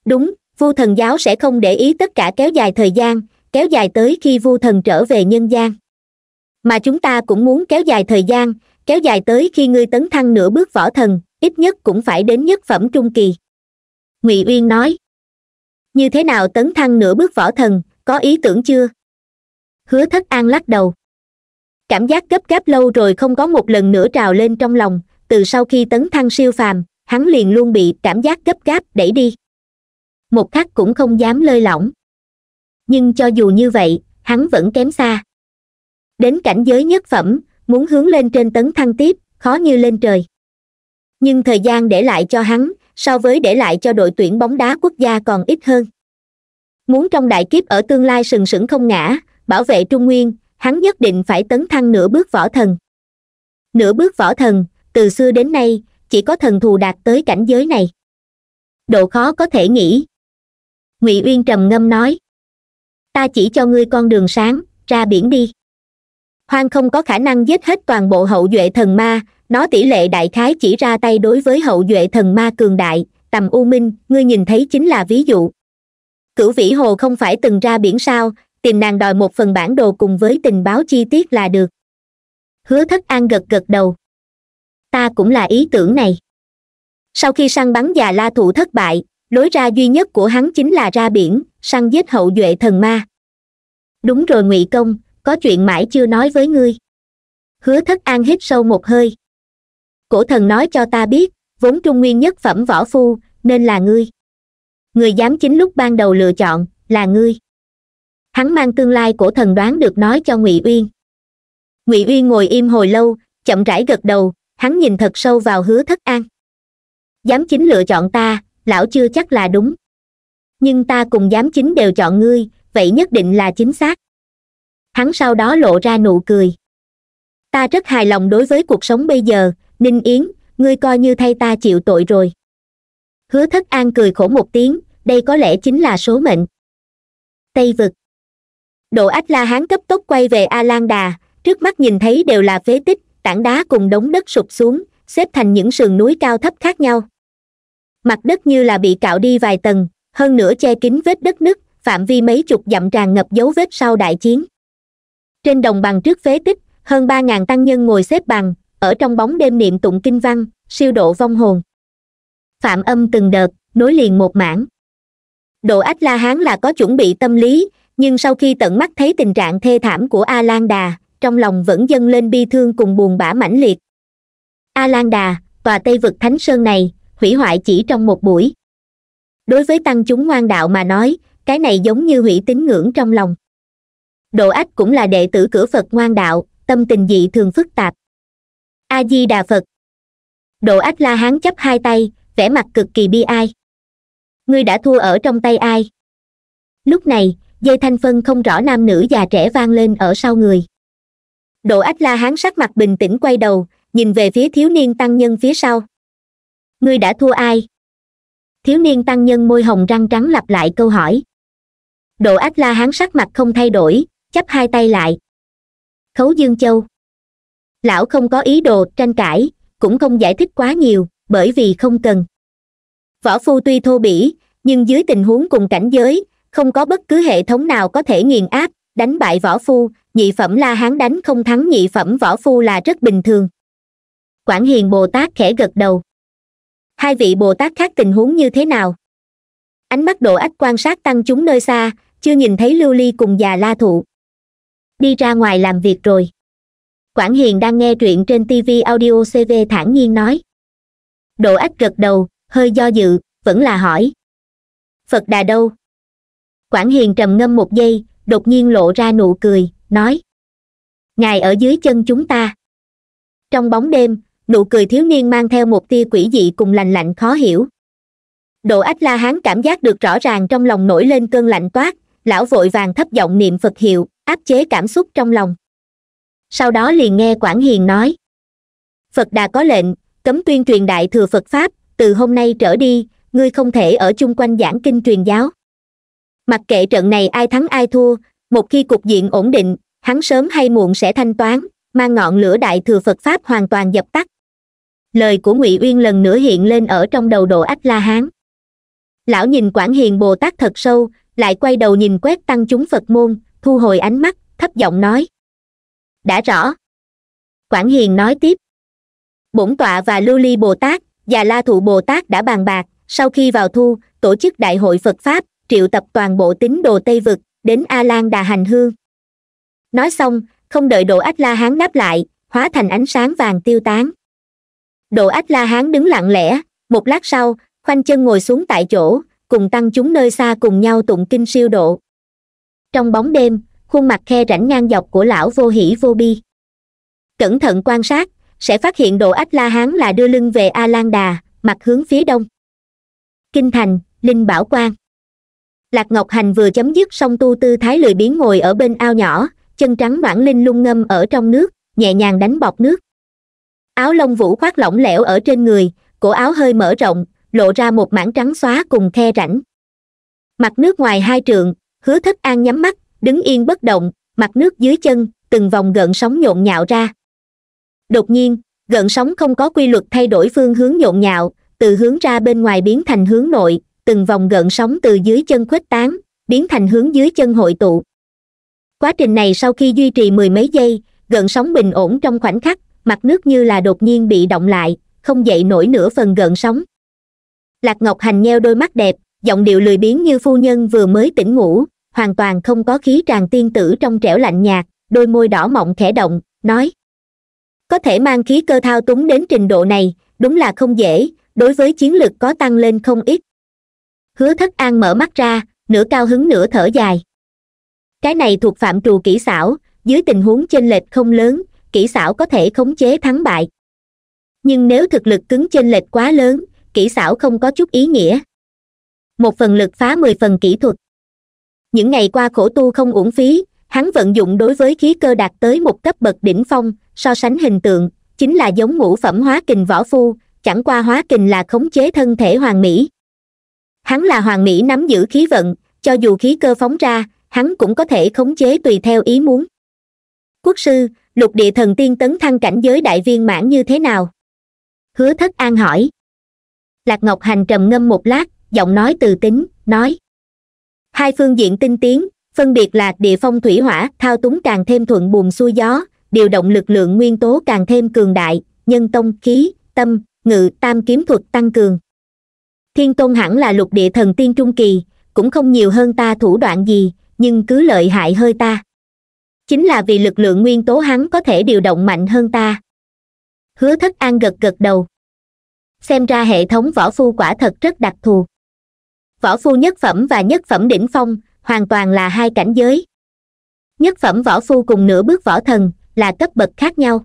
đúng vu thần giáo sẽ không để ý tất cả kéo dài thời gian kéo dài tới khi vu thần trở về nhân gian mà chúng ta cũng muốn kéo dài thời gian kéo dài tới khi ngươi tấn thăng nửa bước võ thần ít nhất cũng phải đến nhất phẩm trung kỳ ngụy uyên nói như thế nào tấn thăng nửa bước võ thần có ý tưởng chưa hứa thất an lắc đầu cảm giác gấp gáp lâu rồi không có một lần nữa trào lên trong lòng từ sau khi tấn thăng siêu phàm hắn liền luôn bị cảm giác gấp gáp đẩy đi một khắc cũng không dám lơi lỏng nhưng cho dù như vậy hắn vẫn kém xa đến cảnh giới nhất phẩm muốn hướng lên trên tấn thăng tiếp khó như lên trời nhưng thời gian để lại cho hắn so với để lại cho đội tuyển bóng đá quốc gia còn ít hơn muốn trong đại kiếp ở tương lai sừng sững không ngã bảo vệ trung nguyên hắn nhất định phải tấn thăng nửa bước võ thần nửa bước võ thần từ xưa đến nay chỉ có thần thù đạt tới cảnh giới này độ khó có thể nghĩ ngụy uyên trầm ngâm nói ta chỉ cho ngươi con đường sáng ra biển đi hoang không có khả năng giết hết toàn bộ hậu duệ thần ma nó tỷ lệ đại khái chỉ ra tay đối với hậu duệ thần ma cường đại tầm u minh ngươi nhìn thấy chính là ví dụ cửu vĩ hồ không phải từng ra biển sao tìm nàng đòi một phần bản đồ cùng với tình báo chi tiết là được hứa thất an gật gật đầu ta cũng là ý tưởng này sau khi săn bắn già la thụ thất bại lối ra duy nhất của hắn chính là ra biển săn giết hậu duệ thần ma đúng rồi ngụy công có chuyện mãi chưa nói với ngươi hứa thất an hít sâu một hơi cổ thần nói cho ta biết vốn trung nguyên nhất phẩm võ phu nên là ngươi người dám chính lúc ban đầu lựa chọn là ngươi hắn mang tương lai cổ thần đoán được nói cho ngụy uyên ngụy uyên ngồi im hồi lâu chậm rãi gật đầu hắn nhìn thật sâu vào hứa thất an dám chính lựa chọn ta lão chưa chắc là đúng nhưng ta cùng dám chính đều chọn ngươi vậy nhất định là chính xác hắn sau đó lộ ra nụ cười ta rất hài lòng đối với cuộc sống bây giờ ninh yến ngươi coi như thay ta chịu tội rồi hứa thất an cười khổ một tiếng đây có lẽ chính là số mệnh tây vực độ ách la hán cấp tốc quay về a lan đà trước mắt nhìn thấy đều là phế tích tảng đá cùng đống đất sụp xuống xếp thành những sườn núi cao thấp khác nhau mặt đất như là bị cạo đi vài tầng hơn nữa che kín vết đất nứt phạm vi mấy chục dặm tràn ngập dấu vết sau đại chiến trên đồng bằng trước phế tích hơn ba ngàn tăng nhân ngồi xếp bằng ở trong bóng đêm niệm tụng kinh văn siêu độ vong hồn phạm âm từng đợt nối liền một mảng độ ách la hán là có chuẩn bị tâm lý nhưng sau khi tận mắt thấy tình trạng thê thảm của a lan đà trong lòng vẫn dâng lên bi thương cùng buồn bã mãnh liệt a lan đà tòa tây vực thánh sơn này hủy hoại chỉ trong một buổi đối với tăng chúng ngoan đạo mà nói cái này giống như hủy tín ngưỡng trong lòng độ ách cũng là đệ tử cửa phật ngoan đạo tâm tình dị thường phức tạp a di đà phật độ ách la hán chấp hai tay vẻ mặt cực kỳ bi ai ngươi đã thua ở trong tay ai lúc này dây thanh phân không rõ nam nữ già trẻ vang lên ở sau người độ ách la hán sắc mặt bình tĩnh quay đầu nhìn về phía thiếu niên tăng nhân phía sau ngươi đã thua ai thiếu niên tăng nhân môi hồng răng trắng lặp lại câu hỏi độ ách la hán sắc mặt không thay đổi chấp hai tay lại khấu dương châu lão không có ý đồ tranh cãi cũng không giải thích quá nhiều bởi vì không cần võ phu tuy thô bỉ nhưng dưới tình huống cùng cảnh giới không có bất cứ hệ thống nào có thể nghiền áp đánh bại võ phu nhị phẩm la hán đánh không thắng nhị phẩm võ phu là rất bình thường quảng hiền bồ tát khẽ gật đầu hai vị bồ tát khác tình huống như thế nào ánh mắt độ ách quan sát tăng chúng nơi xa chưa nhìn thấy lưu ly cùng già la thụ đi ra ngoài làm việc rồi quảng hiền đang nghe truyện trên tv audio cv thản nhiên nói độ ách gật đầu hơi do dự vẫn là hỏi phật đà đâu quảng hiền trầm ngâm một giây đột nhiên lộ ra nụ cười nói ngài ở dưới chân chúng ta trong bóng đêm nụ cười thiếu niên mang theo một tia quỷ dị cùng lành lạnh khó hiểu độ ách la hán cảm giác được rõ ràng trong lòng nổi lên cơn lạnh toát lão vội vàng thấp giọng niệm phật hiệu áp chế cảm xúc trong lòng sau đó liền nghe quản hiền nói phật đà có lệnh cấm tuyên truyền đại thừa phật pháp từ hôm nay trở đi ngươi không thể ở chung quanh giảng kinh truyền giáo mặc kệ trận này ai thắng ai thua một khi cục diện ổn định hắn sớm hay muộn sẽ thanh toán mang ngọn lửa đại thừa phật pháp hoàn toàn dập tắt lời của ngụy uyên lần nữa hiện lên ở trong đầu độ ách la hán lão nhìn Quản hiền bồ tát thật sâu lại quay đầu nhìn quét tăng chúng phật môn thu hồi ánh mắt thấp giọng nói đã rõ Quản hiền nói tiếp bổn tọa và lưu ly bồ tát và la thụ bồ tát đã bàn bạc sau khi vào thu tổ chức đại hội phật pháp triệu tập toàn bộ tín đồ tây vực đến a lan đà hành hương nói xong không đợi độ ách la hán đáp lại hóa thành ánh sáng vàng tiêu tán độ ách la hán đứng lặng lẽ một lát sau khoanh chân ngồi xuống tại chỗ cùng tăng chúng nơi xa cùng nhau tụng kinh siêu độ trong bóng đêm khuôn mặt khe rãnh ngang dọc của lão vô hỉ vô bi cẩn thận quan sát sẽ phát hiện độ ách la hán là đưa lưng về a lan đà mặt hướng phía đông kinh thành linh bảo quan lạc ngọc hành vừa chấm dứt xong tu tư thái lười biến ngồi ở bên ao nhỏ chân trắng đoản linh lung ngâm ở trong nước nhẹ nhàng đánh bọt nước áo lông vũ khoác lỏng lẻo ở trên người cổ áo hơi mở rộng lộ ra một mảng trắng xóa cùng khe rãnh mặt nước ngoài hai trường, hứa thất an nhắm mắt đứng yên bất động mặt nước dưới chân từng vòng gợn sóng nhộn nhạo ra đột nhiên gợn sóng không có quy luật thay đổi phương hướng nhộn nhạo từ hướng ra bên ngoài biến thành hướng nội từng vòng gợn sóng từ dưới chân khuếch tán biến thành hướng dưới chân hội tụ quá trình này sau khi duy trì mười mấy giây gợn sóng bình ổn trong khoảnh khắc mặt nước như là đột nhiên bị động lại không dậy nổi nửa phần gợn sóng lạc ngọc hành nheo đôi mắt đẹp giọng điệu lười biếng như phu nhân vừa mới tỉnh ngủ hoàn toàn không có khí tràn tiên tử trong trẻo lạnh nhạt đôi môi đỏ mọng khẽ động nói có thể mang khí cơ thao túng đến trình độ này đúng là không dễ đối với chiến lược có tăng lên không ít hứa thất an mở mắt ra nửa cao hứng nửa thở dài cái này thuộc phạm trù kỹ xảo dưới tình huống chênh lệch không lớn kỹ xảo có thể khống chế thắng bại nhưng nếu thực lực cứng chênh lệch quá lớn kỹ xảo không có chút ý nghĩa một phần lực phá mười phần kỹ thuật những ngày qua khổ tu không uổng phí hắn vận dụng đối với khí cơ đạt tới một cấp bậc đỉnh phong so sánh hình tượng chính là giống ngũ phẩm hóa kình võ phu chẳng qua hóa kình là khống chế thân thể hoàn mỹ hắn là hoàng mỹ nắm giữ khí vận cho dù khí cơ phóng ra hắn cũng có thể khống chế tùy theo ý muốn quốc sư lục địa thần tiên tấn thăng cảnh giới đại viên mãn như thế nào hứa thất an hỏi lạc ngọc hành trầm ngâm một lát giọng nói từ tính nói hai phương diện tinh tiến phân biệt là địa phong thủy hỏa thao túng càng thêm thuận buồm xuôi gió điều động lực lượng nguyên tố càng thêm cường đại nhân tông khí tâm ngự tam kiếm thuật tăng cường thiên tôn hẳn là lục địa thần tiên trung kỳ cũng không nhiều hơn ta thủ đoạn gì nhưng cứ lợi hại hơi ta chính là vì lực lượng nguyên tố hắn có thể điều động mạnh hơn ta hứa thất an gật gật đầu xem ra hệ thống võ phu quả thật rất đặc thù võ phu nhất phẩm và nhất phẩm đỉnh phong hoàn toàn là hai cảnh giới nhất phẩm võ phu cùng nửa bước võ thần là cấp bậc khác nhau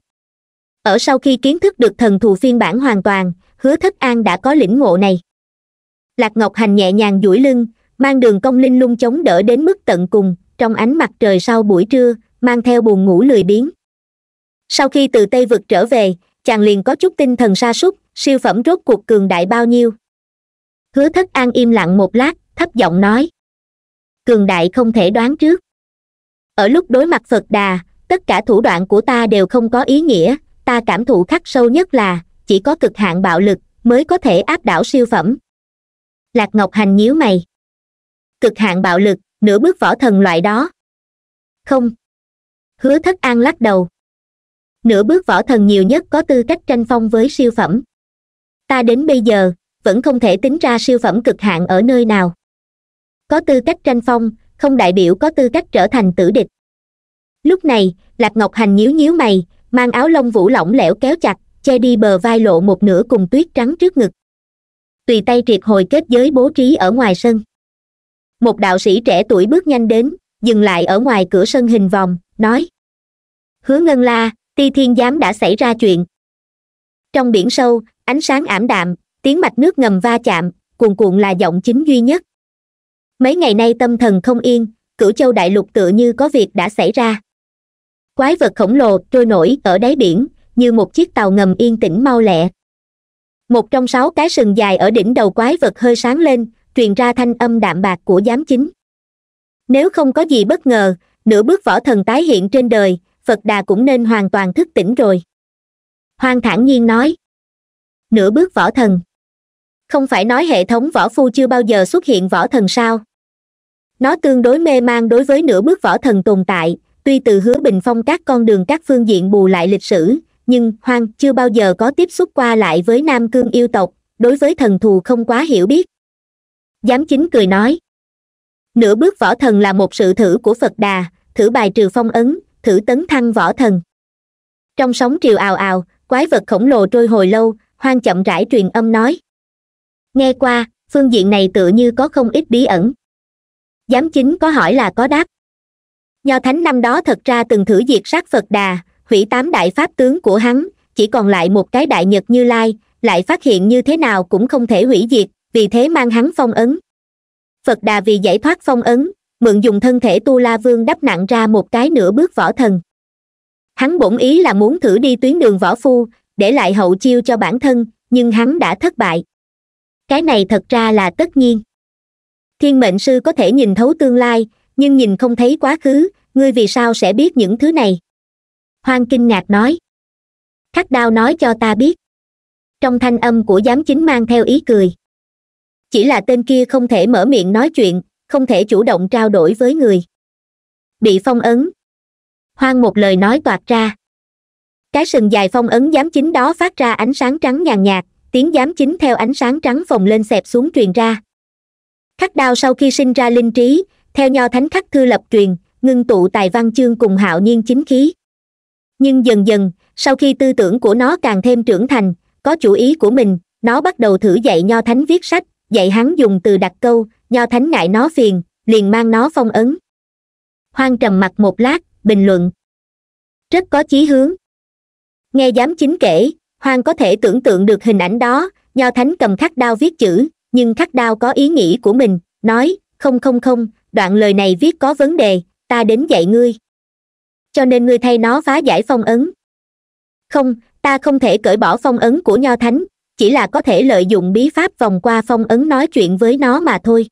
ở sau khi kiến thức được thần thù phiên bản hoàn toàn hứa thất an đã có lĩnh ngộ này lạc ngọc hành nhẹ nhàng duỗi lưng mang đường công linh lung chống đỡ đến mức tận cùng trong ánh mặt trời sau buổi trưa mang theo buồn ngủ lười biếng sau khi từ tây vực trở về chàng liền có chút tinh thần sa sút siêu phẩm rốt cuộc cường đại bao nhiêu hứa thất an im lặng một lát thấp giọng nói cường đại không thể đoán trước ở lúc đối mặt phật đà tất cả thủ đoạn của ta đều không có ý nghĩa ta cảm thụ khắc sâu nhất là chỉ có cực hạn bạo lực mới có thể áp đảo siêu phẩm lạc ngọc hành nhíu mày cực hạn bạo lực nửa bước võ thần loại đó không hứa thất an lắc đầu nửa bước võ thần nhiều nhất có tư cách tranh phong với siêu phẩm ta đến bây giờ vẫn không thể tính ra siêu phẩm cực hạn ở nơi nào có tư cách tranh phong không đại biểu có tư cách trở thành tử địch lúc này lạc ngọc hành nhíu nhíu mày mang áo lông vũ lỏng lẻo kéo chặt che đi bờ vai lộ một nửa cùng tuyết trắng trước ngực tùy tay triệt hồi kết giới bố trí ở ngoài sân một đạo sĩ trẻ tuổi bước nhanh đến dừng lại ở ngoài cửa sân hình vòng nói hứa ngân la ti thiên giám đã xảy ra chuyện trong biển sâu ánh sáng ảm đạm tiếng mạch nước ngầm va chạm cuồn cuộn là giọng chính duy nhất mấy ngày nay tâm thần không yên cửu châu đại lục tựa như có việc đã xảy ra quái vật khổng lồ trôi nổi ở đáy biển như một chiếc tàu ngầm yên tĩnh mau lẹ một trong sáu cái sừng dài ở đỉnh đầu quái vật hơi sáng lên truyền ra thanh âm đạm bạc của giám chính nếu không có gì bất ngờ nửa bước võ thần tái hiện trên đời phật đà cũng nên hoàn toàn thức tỉnh rồi hoang thản nhiên nói nửa bước võ thần không phải nói hệ thống võ phu chưa bao giờ xuất hiện võ thần sao nó tương đối mê man đối với nửa bước võ thần tồn tại tuy từ hứa bình phong các con đường các phương diện bù lại lịch sử nhưng hoang chưa bao giờ có tiếp xúc qua lại với nam cương yêu tộc đối với thần thù không quá hiểu biết giám chính cười nói nửa bước võ thần là một sự thử của phật đà thử bài trừ phong ấn thử tấn thăng võ thần trong sóng triều ào ào quái vật khổng lồ trôi hồi lâu hoang chậm rãi truyền âm nói nghe qua phương diện này tựa như có không ít bí ẩn giám chính có hỏi là có đáp nho thánh năm đó thật ra từng thử diệt sát phật đà hủy tám đại pháp tướng của hắn chỉ còn lại một cái đại nhật như lai lại phát hiện như thế nào cũng không thể hủy diệt vì thế mang hắn phong ấn phật đà vì giải thoát phong ấn mượn dùng thân thể tu la vương đắp nặng ra một cái nửa bước võ thần hắn bổn ý là muốn thử đi tuyến đường võ phu để lại hậu chiêu cho bản thân nhưng hắn đã thất bại cái này thật ra là tất nhiên thiên mệnh sư có thể nhìn thấu tương lai nhưng nhìn không thấy quá khứ ngươi vì sao sẽ biết những thứ này hoang kinh ngạc nói khắc đao nói cho ta biết trong thanh âm của giám chính mang theo ý cười chỉ là tên kia không thể mở miệng nói chuyện không thể chủ động trao đổi với người bị phong ấn hoang một lời nói toạc ra cái sừng dài phong ấn giám chính đó phát ra ánh sáng trắng nhàn nhạt tiếng giám chính theo ánh sáng trắng phồng lên xẹp xuống truyền ra khắc đao sau khi sinh ra linh trí theo nho thánh khắc thư lập truyền ngưng tụ tài văn chương cùng hạo nhiên chính khí nhưng dần dần sau khi tư tưởng của nó càng thêm trưởng thành có chủ ý của mình nó bắt đầu thử dạy nho thánh viết sách dạy hắn dùng từ đặt câu nho thánh ngại nó phiền liền mang nó phong ấn hoang trầm mặt một lát bình luận rất có chí hướng nghe giám chính kể hoang có thể tưởng tượng được hình ảnh đó nho thánh cầm khắc đao viết chữ nhưng khắc đao có ý nghĩ của mình nói không không không đoạn lời này viết có vấn đề ta đến dạy ngươi cho nên ngươi thay nó phá giải phong ấn không ta không thể cởi bỏ phong ấn của nho thánh chỉ là có thể lợi dụng bí pháp vòng qua phong ấn nói chuyện với nó mà thôi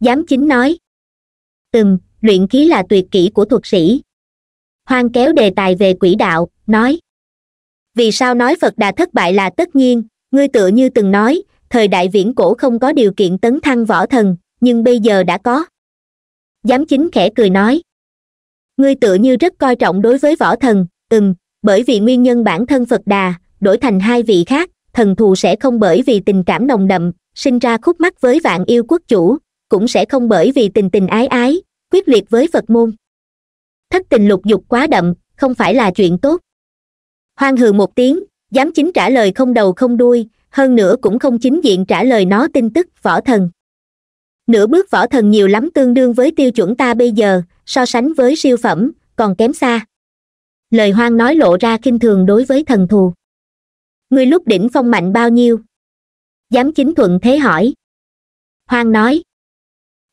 giám chính nói từng luyện khí là tuyệt kỹ của thuật sĩ hoang kéo đề tài về quỷ đạo nói vì sao nói phật đà thất bại là tất nhiên ngươi tựa như từng nói thời đại viễn cổ không có điều kiện tấn thăng võ thần nhưng bây giờ đã có giám chính khẽ cười nói ngươi tựa như rất coi trọng đối với võ thần ừm bởi vì nguyên nhân bản thân phật đà đổi thành hai vị khác thần thù sẽ không bởi vì tình cảm nồng đậm sinh ra khúc mắc với vạn yêu quốc chủ cũng sẽ không bởi vì tình tình ái ái quyết liệt với phật môn thất tình lục dục quá đậm không phải là chuyện tốt hoang hừ một tiếng dám chính trả lời không đầu không đuôi hơn nữa cũng không chính diện trả lời nó tin tức võ thần nửa bước võ thần nhiều lắm tương đương với tiêu chuẩn ta bây giờ so sánh với siêu phẩm còn kém xa lời hoang nói lộ ra kinh thường đối với thần thù ngươi lúc đỉnh phong mạnh bao nhiêu Dám chính thuận thế hỏi hoang nói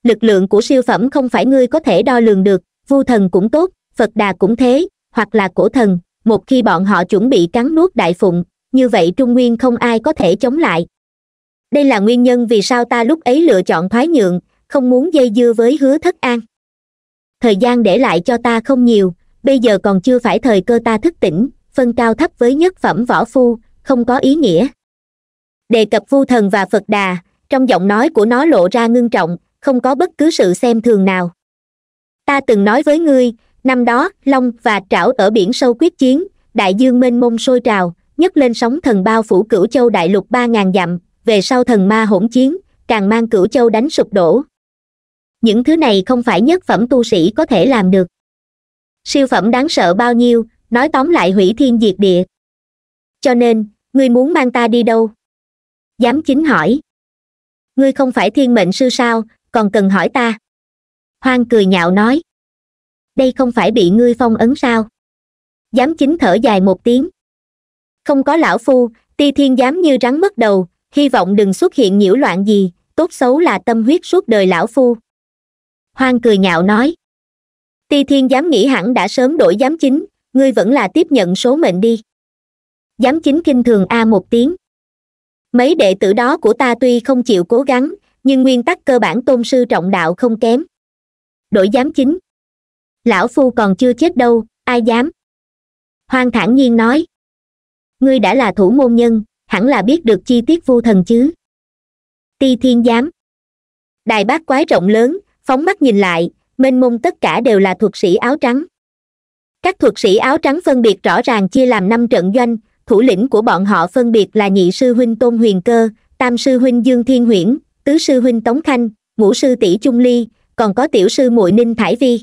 lực lượng của siêu phẩm không phải ngươi có thể đo lường được vu thần cũng tốt phật đà cũng thế hoặc là cổ thần một khi bọn họ chuẩn bị cắn nuốt đại phụng như vậy trung nguyên không ai có thể chống lại đây là nguyên nhân vì sao ta lúc ấy lựa chọn thoái nhượng không muốn dây dưa với hứa thất an thời gian để lại cho ta không nhiều bây giờ còn chưa phải thời cơ ta thức tỉnh phân cao thấp với nhất phẩm võ phu không có ý nghĩa đề cập vu thần và phật đà trong giọng nói của nó lộ ra ngưng trọng không có bất cứ sự xem thường nào ta từng nói với ngươi năm đó long và trảo ở biển sâu quyết chiến đại dương mênh mông sôi trào nhấc lên sóng thần bao phủ cửu châu đại lục ba ngàn dặm về sau thần ma hỗn chiến càng mang cửu châu đánh sụp đổ những thứ này không phải nhất phẩm tu sĩ có thể làm được siêu phẩm đáng sợ bao nhiêu nói tóm lại hủy thiên diệt địa cho nên ngươi muốn mang ta đi đâu dám chính hỏi ngươi không phải thiên mệnh sư sao còn cần hỏi ta hoang cười nhạo nói đây không phải bị ngươi phong ấn sao dám chính thở dài một tiếng không có lão phu ti thiên dám như rắn mất đầu hy vọng đừng xuất hiện nhiễu loạn gì tốt xấu là tâm huyết suốt đời lão phu hoang cười nhạo nói ti thiên giám nghĩ hẳn đã sớm đổi giám chính ngươi vẫn là tiếp nhận số mệnh đi giám chính kinh thường a một tiếng mấy đệ tử đó của ta tuy không chịu cố gắng nhưng nguyên tắc cơ bản tôn sư trọng đạo không kém đổi giám chính lão phu còn chưa chết đâu ai dám hoang thản nhiên nói ngươi đã là thủ môn nhân hẳn là biết được chi tiết vu thần chứ ti thiên giám đài bát quái rộng lớn phóng mắt nhìn lại mênh mông tất cả đều là thuật sĩ áo trắng các thuật sĩ áo trắng phân biệt rõ ràng chia làm năm trận doanh thủ lĩnh của bọn họ phân biệt là nhị sư huynh tôn huyền cơ tam sư huynh dương thiên huyễn tứ sư huynh tống khanh ngũ sư tỷ trung ly còn có tiểu sư muội ninh thải vi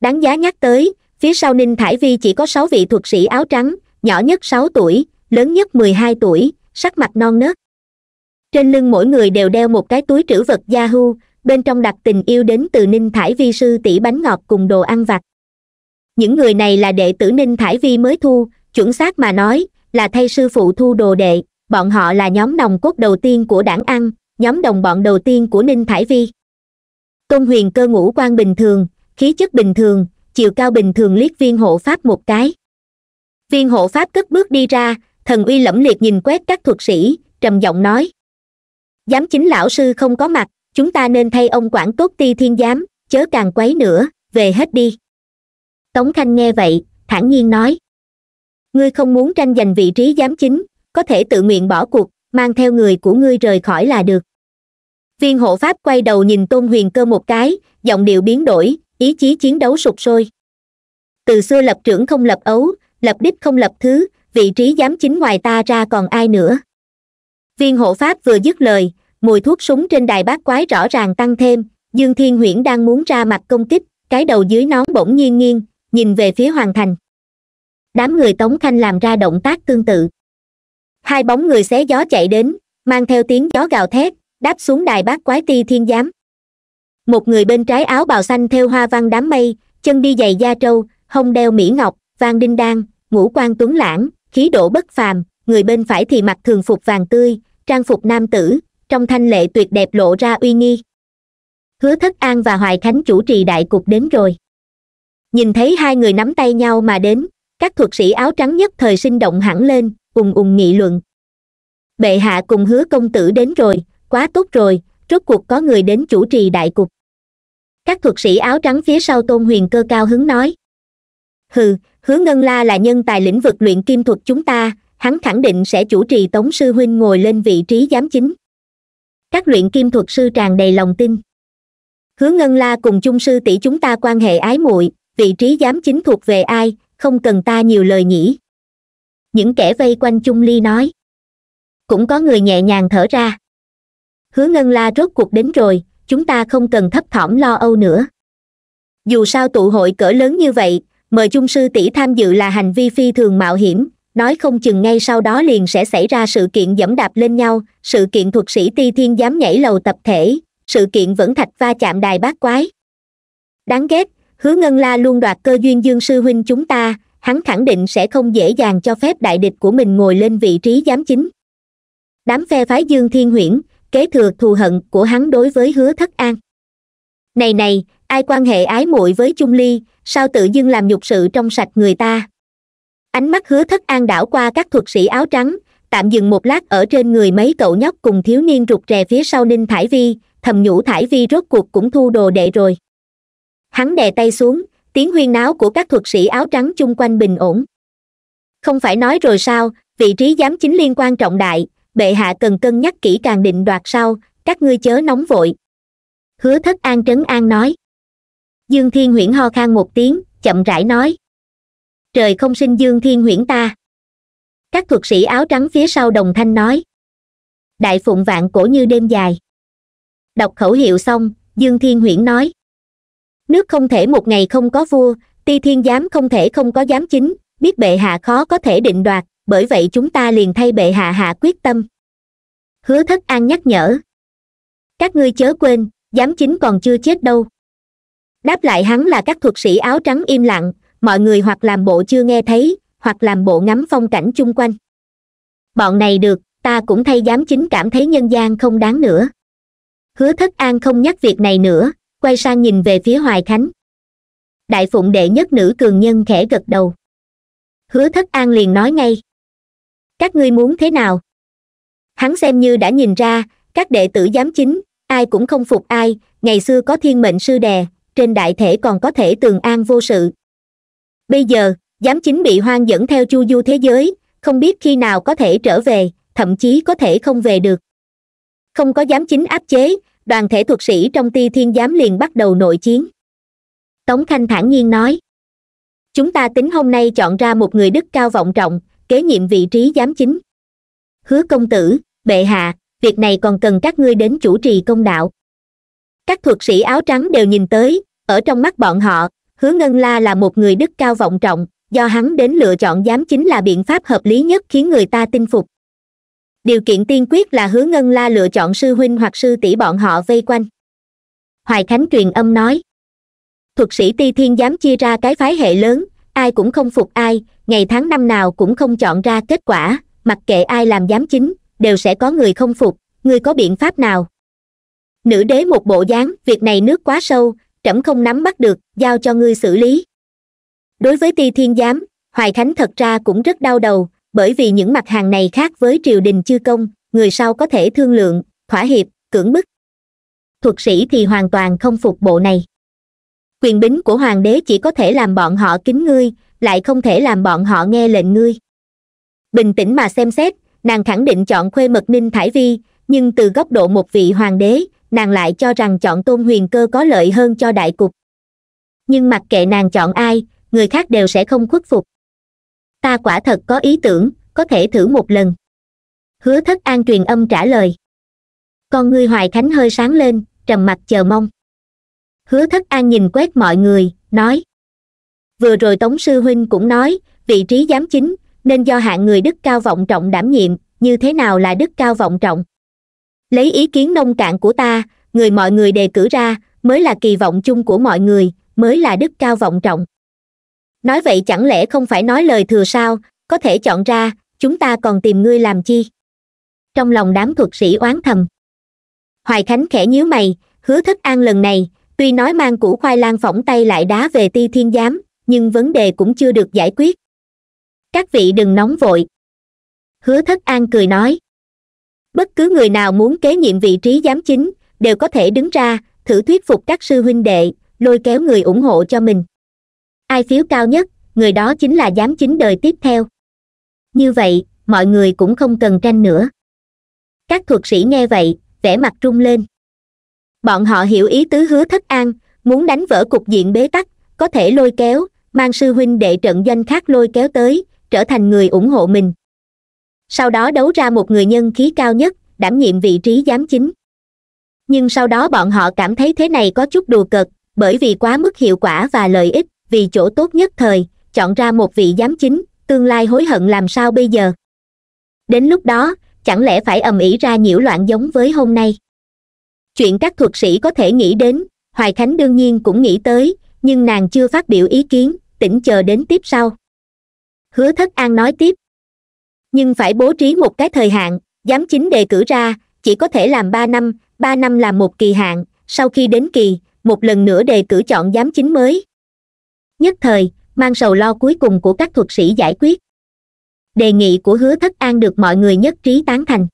đáng giá nhắc tới phía sau ninh thải vi chỉ có sáu vị thuật sĩ áo trắng nhỏ nhất sáu tuổi lớn nhất mười hai tuổi sắc mặt non nớt trên lưng mỗi người đều đeo một cái túi trữ vật yahoo bên trong đặt tình yêu đến từ ninh thải vi sư tỷ bánh ngọt cùng đồ ăn vặt những người này là đệ tử ninh thải vi mới thu chuẩn xác mà nói là thay sư phụ thu đồ đệ bọn họ là nhóm nòng cốt đầu tiên của đảng ăn nhóm đồng bọn đầu tiên của ninh thải vi tôn huyền cơ ngũ quan bình thường khí chất bình thường chiều cao bình thường liếc viên hộ pháp một cái viên hộ pháp cất bước đi ra thần uy lẫm liệt nhìn quét các thuật sĩ trầm giọng nói giám chính lão sư không có mặt chúng ta nên thay ông quản tốt ti thiên giám chớ càng quấy nữa về hết đi tống khanh nghe vậy thản nhiên nói ngươi không muốn tranh giành vị trí giám chính có thể tự nguyện bỏ cuộc mang theo người của ngươi rời khỏi là được viên hộ pháp quay đầu nhìn tôn huyền cơ một cái giọng điệu biến đổi ý chí chiến đấu sụp sôi từ xưa lập trưởng không lập ấu lập đích không lập thứ vị trí giám chính ngoài ta ra còn ai nữa viên hộ pháp vừa dứt lời mùi thuốc súng trên đài bát quái rõ ràng tăng thêm dương thiên huyễn đang muốn ra mặt công kích cái đầu dưới nón bỗng nhiên nghiêng nhìn về phía hoàng thành đám người tống khanh làm ra động tác tương tự hai bóng người xé gió chạy đến mang theo tiếng gió gào thét đáp xuống đài bát quái ti thiên giám một người bên trái áo bào xanh theo hoa văn đám mây chân đi giày da trâu hông đeo mỹ ngọc vang đinh đan ngũ quan tuấn lãng khí độ bất phàm người bên phải thì mặc thường phục vàng tươi trang phục nam tử trong thanh lệ tuyệt đẹp lộ ra uy nghi hứa thất an và hoài khánh chủ trì đại cục đến rồi nhìn thấy hai người nắm tay nhau mà đến các thuật sĩ áo trắng nhất thời sinh động hẳn lên ùng ùng nghị luận bệ hạ cùng hứa công tử đến rồi quá tốt rồi rốt cuộc có người đến chủ trì đại cục các thuật sĩ áo trắng phía sau tôn huyền cơ cao hứng nói hừ hứa ngân la là nhân tài lĩnh vực luyện kim thuật chúng ta hắn khẳng định sẽ chủ trì tống sư huynh ngồi lên vị trí giám chính các luyện kim thuật sư tràn đầy lòng tin hứa ngân la cùng chung sư tỷ chúng ta quan hệ ái muội vị trí giám chính thuộc về ai không cần ta nhiều lời nhỉ những kẻ vây quanh chung ly nói cũng có người nhẹ nhàng thở ra hứa ngân la rốt cuộc đến rồi chúng ta không cần thấp thỏm lo âu nữa dù sao tụ hội cỡ lớn như vậy mời chung sư tỷ tham dự là hành vi phi thường mạo hiểm nói không chừng ngay sau đó liền sẽ xảy ra sự kiện dẫm đạp lên nhau sự kiện thuật sĩ ti thiên dám nhảy lầu tập thể sự kiện vẫn thạch va chạm đài bát quái đáng ghét hứa ngân la luôn đoạt cơ duyên dương sư huynh chúng ta hắn khẳng định sẽ không dễ dàng cho phép đại địch của mình ngồi lên vị trí giám chính đám phe phái dương thiên huyễn kế thừa thù hận của hắn đối với hứa thất an này này ai quan hệ ái muội với chung ly sao tự dưng làm nhục sự trong sạch người ta ánh mắt hứa thất an đảo qua các thuật sĩ áo trắng tạm dừng một lát ở trên người mấy cậu nhóc cùng thiếu niên rụt rè phía sau ninh thải vi thầm nhủ thải vi rốt cuộc cũng thu đồ đệ rồi hắn đè tay xuống tiếng huyên náo của các thuật sĩ áo trắng chung quanh bình ổn không phải nói rồi sao vị trí giám chính liên quan trọng đại bệ hạ cần cân nhắc kỹ càng định đoạt sau các ngươi chớ nóng vội hứa thất an trấn an nói dương thiên huyễn ho khan một tiếng chậm rãi nói trời không sinh dương thiên huyễn ta các thuật sĩ áo trắng phía sau đồng thanh nói đại phụng vạn cổ như đêm dài đọc khẩu hiệu xong dương thiên huyễn nói nước không thể một ngày không có vua ti thiên giám không thể không có giám chính biết bệ hạ khó có thể định đoạt bởi vậy chúng ta liền thay bệ hạ hạ quyết tâm hứa thất an nhắc nhở các ngươi chớ quên giám chính còn chưa chết đâu đáp lại hắn là các thuật sĩ áo trắng im lặng mọi người hoặc làm bộ chưa nghe thấy hoặc làm bộ ngắm phong cảnh chung quanh bọn này được ta cũng thay giám chính cảm thấy nhân gian không đáng nữa hứa thất an không nhắc việc này nữa quay sang nhìn về phía hoài khánh đại phụng đệ nhất nữ cường nhân khẽ gật đầu hứa thất an liền nói ngay các ngươi muốn thế nào hắn xem như đã nhìn ra các đệ tử giám chính ai cũng không phục ai ngày xưa có thiên mệnh sư đè trên đại thể còn có thể tường an vô sự bây giờ giám chính bị hoang dẫn theo chu du thế giới không biết khi nào có thể trở về thậm chí có thể không về được không có giám chính áp chế đoàn thể thuật sĩ trong ti thiên giám liền bắt đầu nội chiến tống khanh thản nhiên nói chúng ta tính hôm nay chọn ra một người đức cao vọng trọng kế nhiệm vị trí giám chính hứa công tử bệ hạ việc này còn cần các ngươi đến chủ trì công đạo các thuật sĩ áo trắng đều nhìn tới ở trong mắt bọn họ hứa ngân la là một người đức cao vọng trọng do hắn đến lựa chọn giám chính là biện pháp hợp lý nhất khiến người ta tin phục điều kiện tiên quyết là hứa ngân la lựa chọn sư huynh hoặc sư tỷ bọn họ vây quanh hoài khánh truyền âm nói thuật sĩ ti thiên giám chia ra cái phái hệ lớn ai cũng không phục ai ngày tháng năm nào cũng không chọn ra kết quả mặc kệ ai làm giám chính đều sẽ có người không phục ngươi có biện pháp nào nữ đế một bộ dáng việc này nước quá sâu trẫm không nắm bắt được giao cho ngươi xử lý đối với ti thiên giám hoài khánh thật ra cũng rất đau đầu bởi vì những mặt hàng này khác với triều đình chư công người sau có thể thương lượng thỏa hiệp cưỡng bức thuật sĩ thì hoàn toàn không phục bộ này quyền bính của hoàng đế chỉ có thể làm bọn họ kính ngươi lại không thể làm bọn họ nghe lệnh ngươi bình tĩnh mà xem xét nàng khẳng định chọn khuê mật ninh thải vi nhưng từ góc độ một vị hoàng đế nàng lại cho rằng chọn tôn huyền cơ có lợi hơn cho đại cục nhưng mặc kệ nàng chọn ai người khác đều sẽ không khuất phục ta quả thật có ý tưởng có thể thử một lần hứa thất an truyền âm trả lời con ngươi hoài khánh hơi sáng lên trầm mặt chờ mong hứa thất an nhìn quét mọi người nói vừa rồi tống sư huynh cũng nói vị trí giám chính nên do hạng người đức cao vọng trọng đảm nhiệm như thế nào là đức cao vọng trọng lấy ý kiến nông cạn của ta người mọi người đề cử ra mới là kỳ vọng chung của mọi người mới là đức cao vọng trọng nói vậy chẳng lẽ không phải nói lời thừa sao có thể chọn ra chúng ta còn tìm ngươi làm chi trong lòng đám thuật sĩ oán thầm hoài khánh khẽ nhíu mày hứa thất an lần này tuy nói mang củ khoai lang phỏng tay lại đá về ti thiên giám nhưng vấn đề cũng chưa được giải quyết các vị đừng nóng vội hứa thất an cười nói bất cứ người nào muốn kế nhiệm vị trí giám chính đều có thể đứng ra thử thuyết phục các sư huynh đệ lôi kéo người ủng hộ cho mình ai phiếu cao nhất người đó chính là giám chính đời tiếp theo như vậy mọi người cũng không cần tranh nữa các thuật sĩ nghe vậy vẻ mặt rung lên bọn họ hiểu ý tứ hứa thất an muốn đánh vỡ cục diện bế tắc có thể lôi kéo mang sư huynh đệ trận doanh khác lôi kéo tới trở thành người ủng hộ mình sau đó đấu ra một người nhân khí cao nhất đảm nhiệm vị trí giám chính nhưng sau đó bọn họ cảm thấy thế này có chút đùa cợt bởi vì quá mức hiệu quả và lợi ích vì chỗ tốt nhất thời chọn ra một vị giám chính tương lai hối hận làm sao bây giờ đến lúc đó chẳng lẽ phải ầm ĩ ra nhiễu loạn giống với hôm nay chuyện các thuật sĩ có thể nghĩ đến hoài khánh đương nhiên cũng nghĩ tới nhưng nàng chưa phát biểu ý kiến tỉnh chờ đến tiếp sau hứa thất an nói tiếp nhưng phải bố trí một cái thời hạn giám chính đề cử ra chỉ có thể làm ba năm ba năm là một kỳ hạn sau khi đến kỳ một lần nữa đề cử chọn giám chính mới nhất thời mang sầu lo cuối cùng của các thuật sĩ giải quyết đề nghị của hứa thất an được mọi người nhất trí tán thành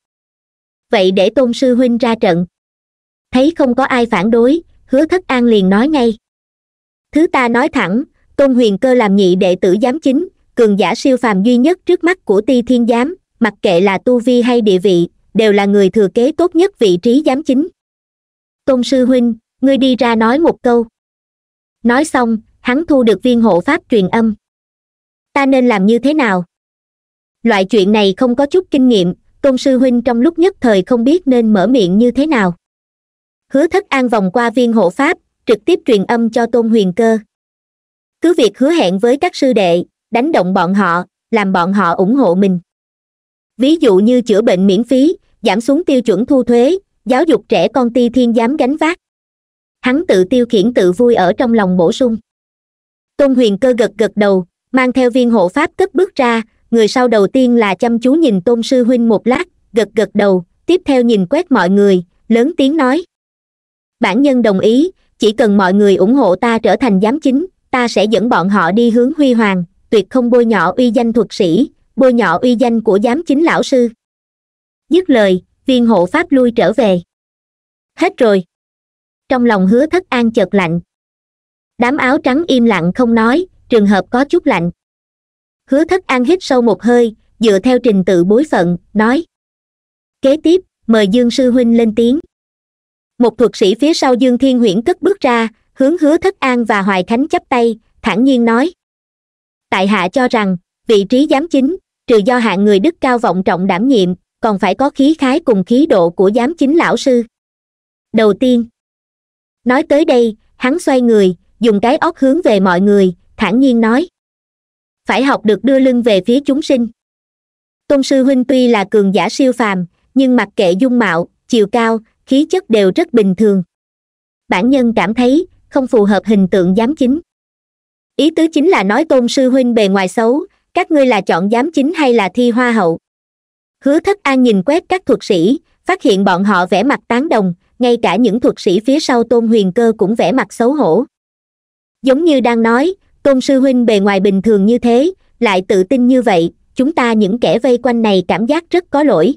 vậy để tôn sư huynh ra trận thấy không có ai phản đối hứa thất an liền nói ngay thứ ta nói thẳng tôn huyền cơ làm nhị đệ tử giám chính cường giả siêu phàm duy nhất trước mắt của ti thiên giám mặc kệ là tu vi hay địa vị đều là người thừa kế tốt nhất vị trí giám chính tôn sư huynh ngươi đi ra nói một câu nói xong hắn thu được viên hộ pháp truyền âm ta nên làm như thế nào loại chuyện này không có chút kinh nghiệm tôn sư huynh trong lúc nhất thời không biết nên mở miệng như thế nào hứa thất an vòng qua viên hộ pháp trực tiếp truyền âm cho tôn huyền cơ cứ việc hứa hẹn với các sư đệ đánh động bọn họ làm bọn họ ủng hộ mình ví dụ như chữa bệnh miễn phí giảm xuống tiêu chuẩn thu thuế giáo dục trẻ con ti thiên dám gánh vác hắn tự tiêu khiển tự vui ở trong lòng bổ sung tôn huyền cơ gật gật đầu mang theo viên hộ pháp cất bước ra người sau đầu tiên là chăm chú nhìn tôn sư huynh một lát gật gật đầu tiếp theo nhìn quét mọi người lớn tiếng nói bản nhân đồng ý chỉ cần mọi người ủng hộ ta trở thành giám chính ta sẽ dẫn bọn họ đi hướng huy hoàng tuyệt không bôi nhọ uy danh thuật sĩ bôi nhọ uy danh của giám chính lão sư dứt lời viên hộ pháp lui trở về hết rồi trong lòng hứa thất an chợt lạnh đám áo trắng im lặng không nói trường hợp có chút lạnh hứa thất an hít sâu một hơi dựa theo trình tự bối phận nói kế tiếp mời dương sư huynh lên tiếng một thuật sĩ phía sau dương thiên huyễn cất bước ra hướng hứa thất an và hoài khánh chắp tay thản nhiên nói tại hạ cho rằng vị trí giám chính trừ do hạng người đức cao vọng trọng đảm nhiệm còn phải có khí khái cùng khí độ của giám chính lão sư đầu tiên nói tới đây hắn xoay người dùng cái óc hướng về mọi người thản nhiên nói phải học được đưa lưng về phía chúng sinh tôn sư huynh tuy là cường giả siêu phàm nhưng mặc kệ dung mạo chiều cao khí chất đều rất bình thường bản nhân cảm thấy không phù hợp hình tượng giám chính ý tứ chính là nói tôn sư huynh bề ngoài xấu các ngươi là chọn giám chính hay là thi hoa hậu hứa thất an nhìn quét các thuật sĩ phát hiện bọn họ vẻ mặt tán đồng ngay cả những thuật sĩ phía sau tôn huyền cơ cũng vẻ mặt xấu hổ giống như đang nói tôn sư huynh bề ngoài bình thường như thế lại tự tin như vậy chúng ta những kẻ vây quanh này cảm giác rất có lỗi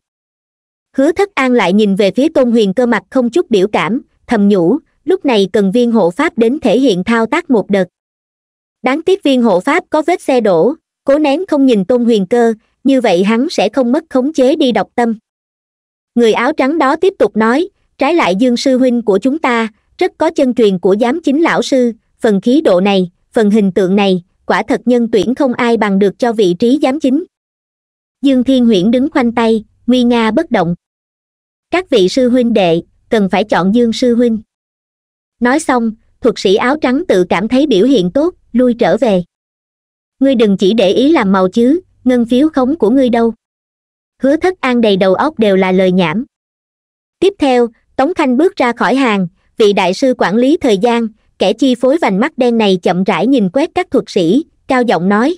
hứa thất an lại nhìn về phía tôn huyền cơ mặt không chút biểu cảm thầm nhủ lúc này cần viên hộ pháp đến thể hiện thao tác một đợt đáng tiếc viên hộ pháp có vết xe đổ cố nén không nhìn tôn huyền cơ như vậy hắn sẽ không mất khống chế đi độc tâm người áo trắng đó tiếp tục nói trái lại dương sư huynh của chúng ta rất có chân truyền của giám chính lão sư phần khí độ này phần hình tượng này quả thật nhân tuyển không ai bằng được cho vị trí giám chính dương thiên huyễn đứng khoanh tay nguy nga bất động các vị sư huynh đệ cần phải chọn dương sư huynh nói xong thuật sĩ áo trắng tự cảm thấy biểu hiện tốt lui trở về ngươi đừng chỉ để ý làm màu chứ ngân phiếu khống của ngươi đâu hứa thất an đầy đầu óc đều là lời nhảm tiếp theo tống khanh bước ra khỏi hàng vị đại sư quản lý thời gian kẻ chi phối vành mắt đen này chậm rãi nhìn quét các thuật sĩ cao giọng nói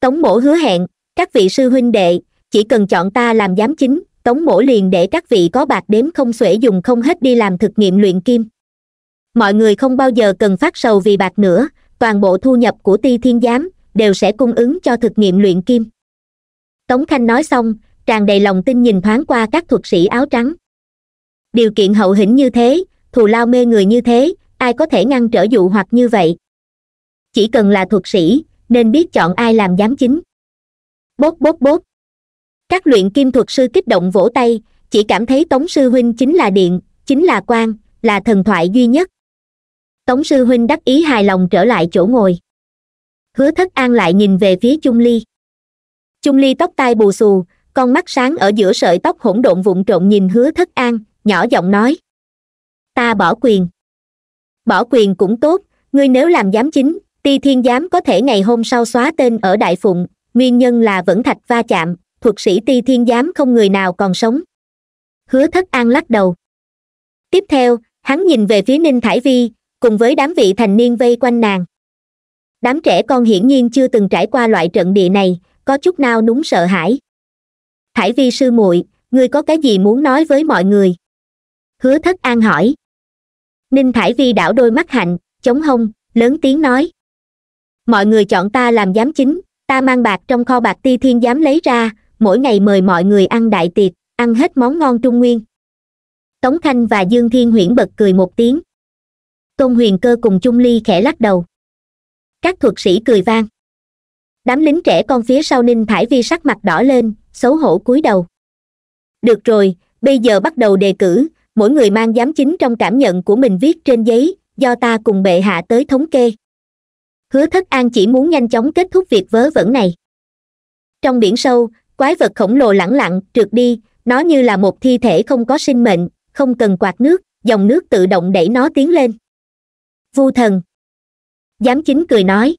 tống mổ hứa hẹn các vị sư huynh đệ chỉ cần chọn ta làm giám chính tống mổ liền để các vị có bạc đếm không xuể dùng không hết đi làm thực nghiệm luyện kim mọi người không bao giờ cần phát sầu vì bạc nữa toàn bộ thu nhập của ti thiên giám đều sẽ cung ứng cho thực nghiệm luyện kim tống khanh nói xong tràn đầy lòng tin nhìn thoáng qua các thuật sĩ áo trắng điều kiện hậu hĩnh như thế thù lao mê người như thế ai có thể ngăn trở dụ hoặc như vậy chỉ cần là thuật sĩ nên biết chọn ai làm giám chính bốt bốt bốt các luyện kim thuật sư kích động vỗ tay chỉ cảm thấy tống sư huynh chính là điện chính là quan là thần thoại duy nhất tống sư huynh đắc ý hài lòng trở lại chỗ ngồi hứa thất an lại nhìn về phía trung ly Trung ly tóc tai bù xù con mắt sáng ở giữa sợi tóc hỗn độn vụn trộn nhìn hứa thất an nhỏ giọng nói ta bỏ quyền bỏ quyền cũng tốt ngươi nếu làm giám chính ti thiên giám có thể ngày hôm sau xóa tên ở đại phụng nguyên nhân là vẫn thạch va chạm thuật sĩ ti thiên giám không người nào còn sống hứa thất an lắc đầu tiếp theo hắn nhìn về phía ninh thải vi cùng với đám vị thành niên vây quanh nàng đám trẻ con hiển nhiên chưa từng trải qua loại trận địa này có chút nào núng sợ hãi thải vi sư muội ngươi có cái gì muốn nói với mọi người hứa thất an hỏi ninh thải vi đảo đôi mắt hạnh chống hông lớn tiếng nói mọi người chọn ta làm giám chính ta mang bạc trong kho bạc ti thiên giám lấy ra mỗi ngày mời mọi người ăn đại tiệc ăn hết món ngon trung nguyên tống khanh và dương thiên huyễn bật cười một tiếng tôn huyền cơ cùng chung ly khẽ lắc đầu các thuật sĩ cười vang đám lính trẻ con phía sau ninh thải vi sắc mặt đỏ lên xấu hổ cúi đầu được rồi bây giờ bắt đầu đề cử mỗi người mang giám chính trong cảm nhận của mình viết trên giấy do ta cùng bệ hạ tới thống kê hứa thất an chỉ muốn nhanh chóng kết thúc việc vớ vẩn này trong biển sâu quái vật khổng lồ lẳng lặng trượt đi nó như là một thi thể không có sinh mệnh không cần quạt nước dòng nước tự động đẩy nó tiến lên vu thần giám chính cười nói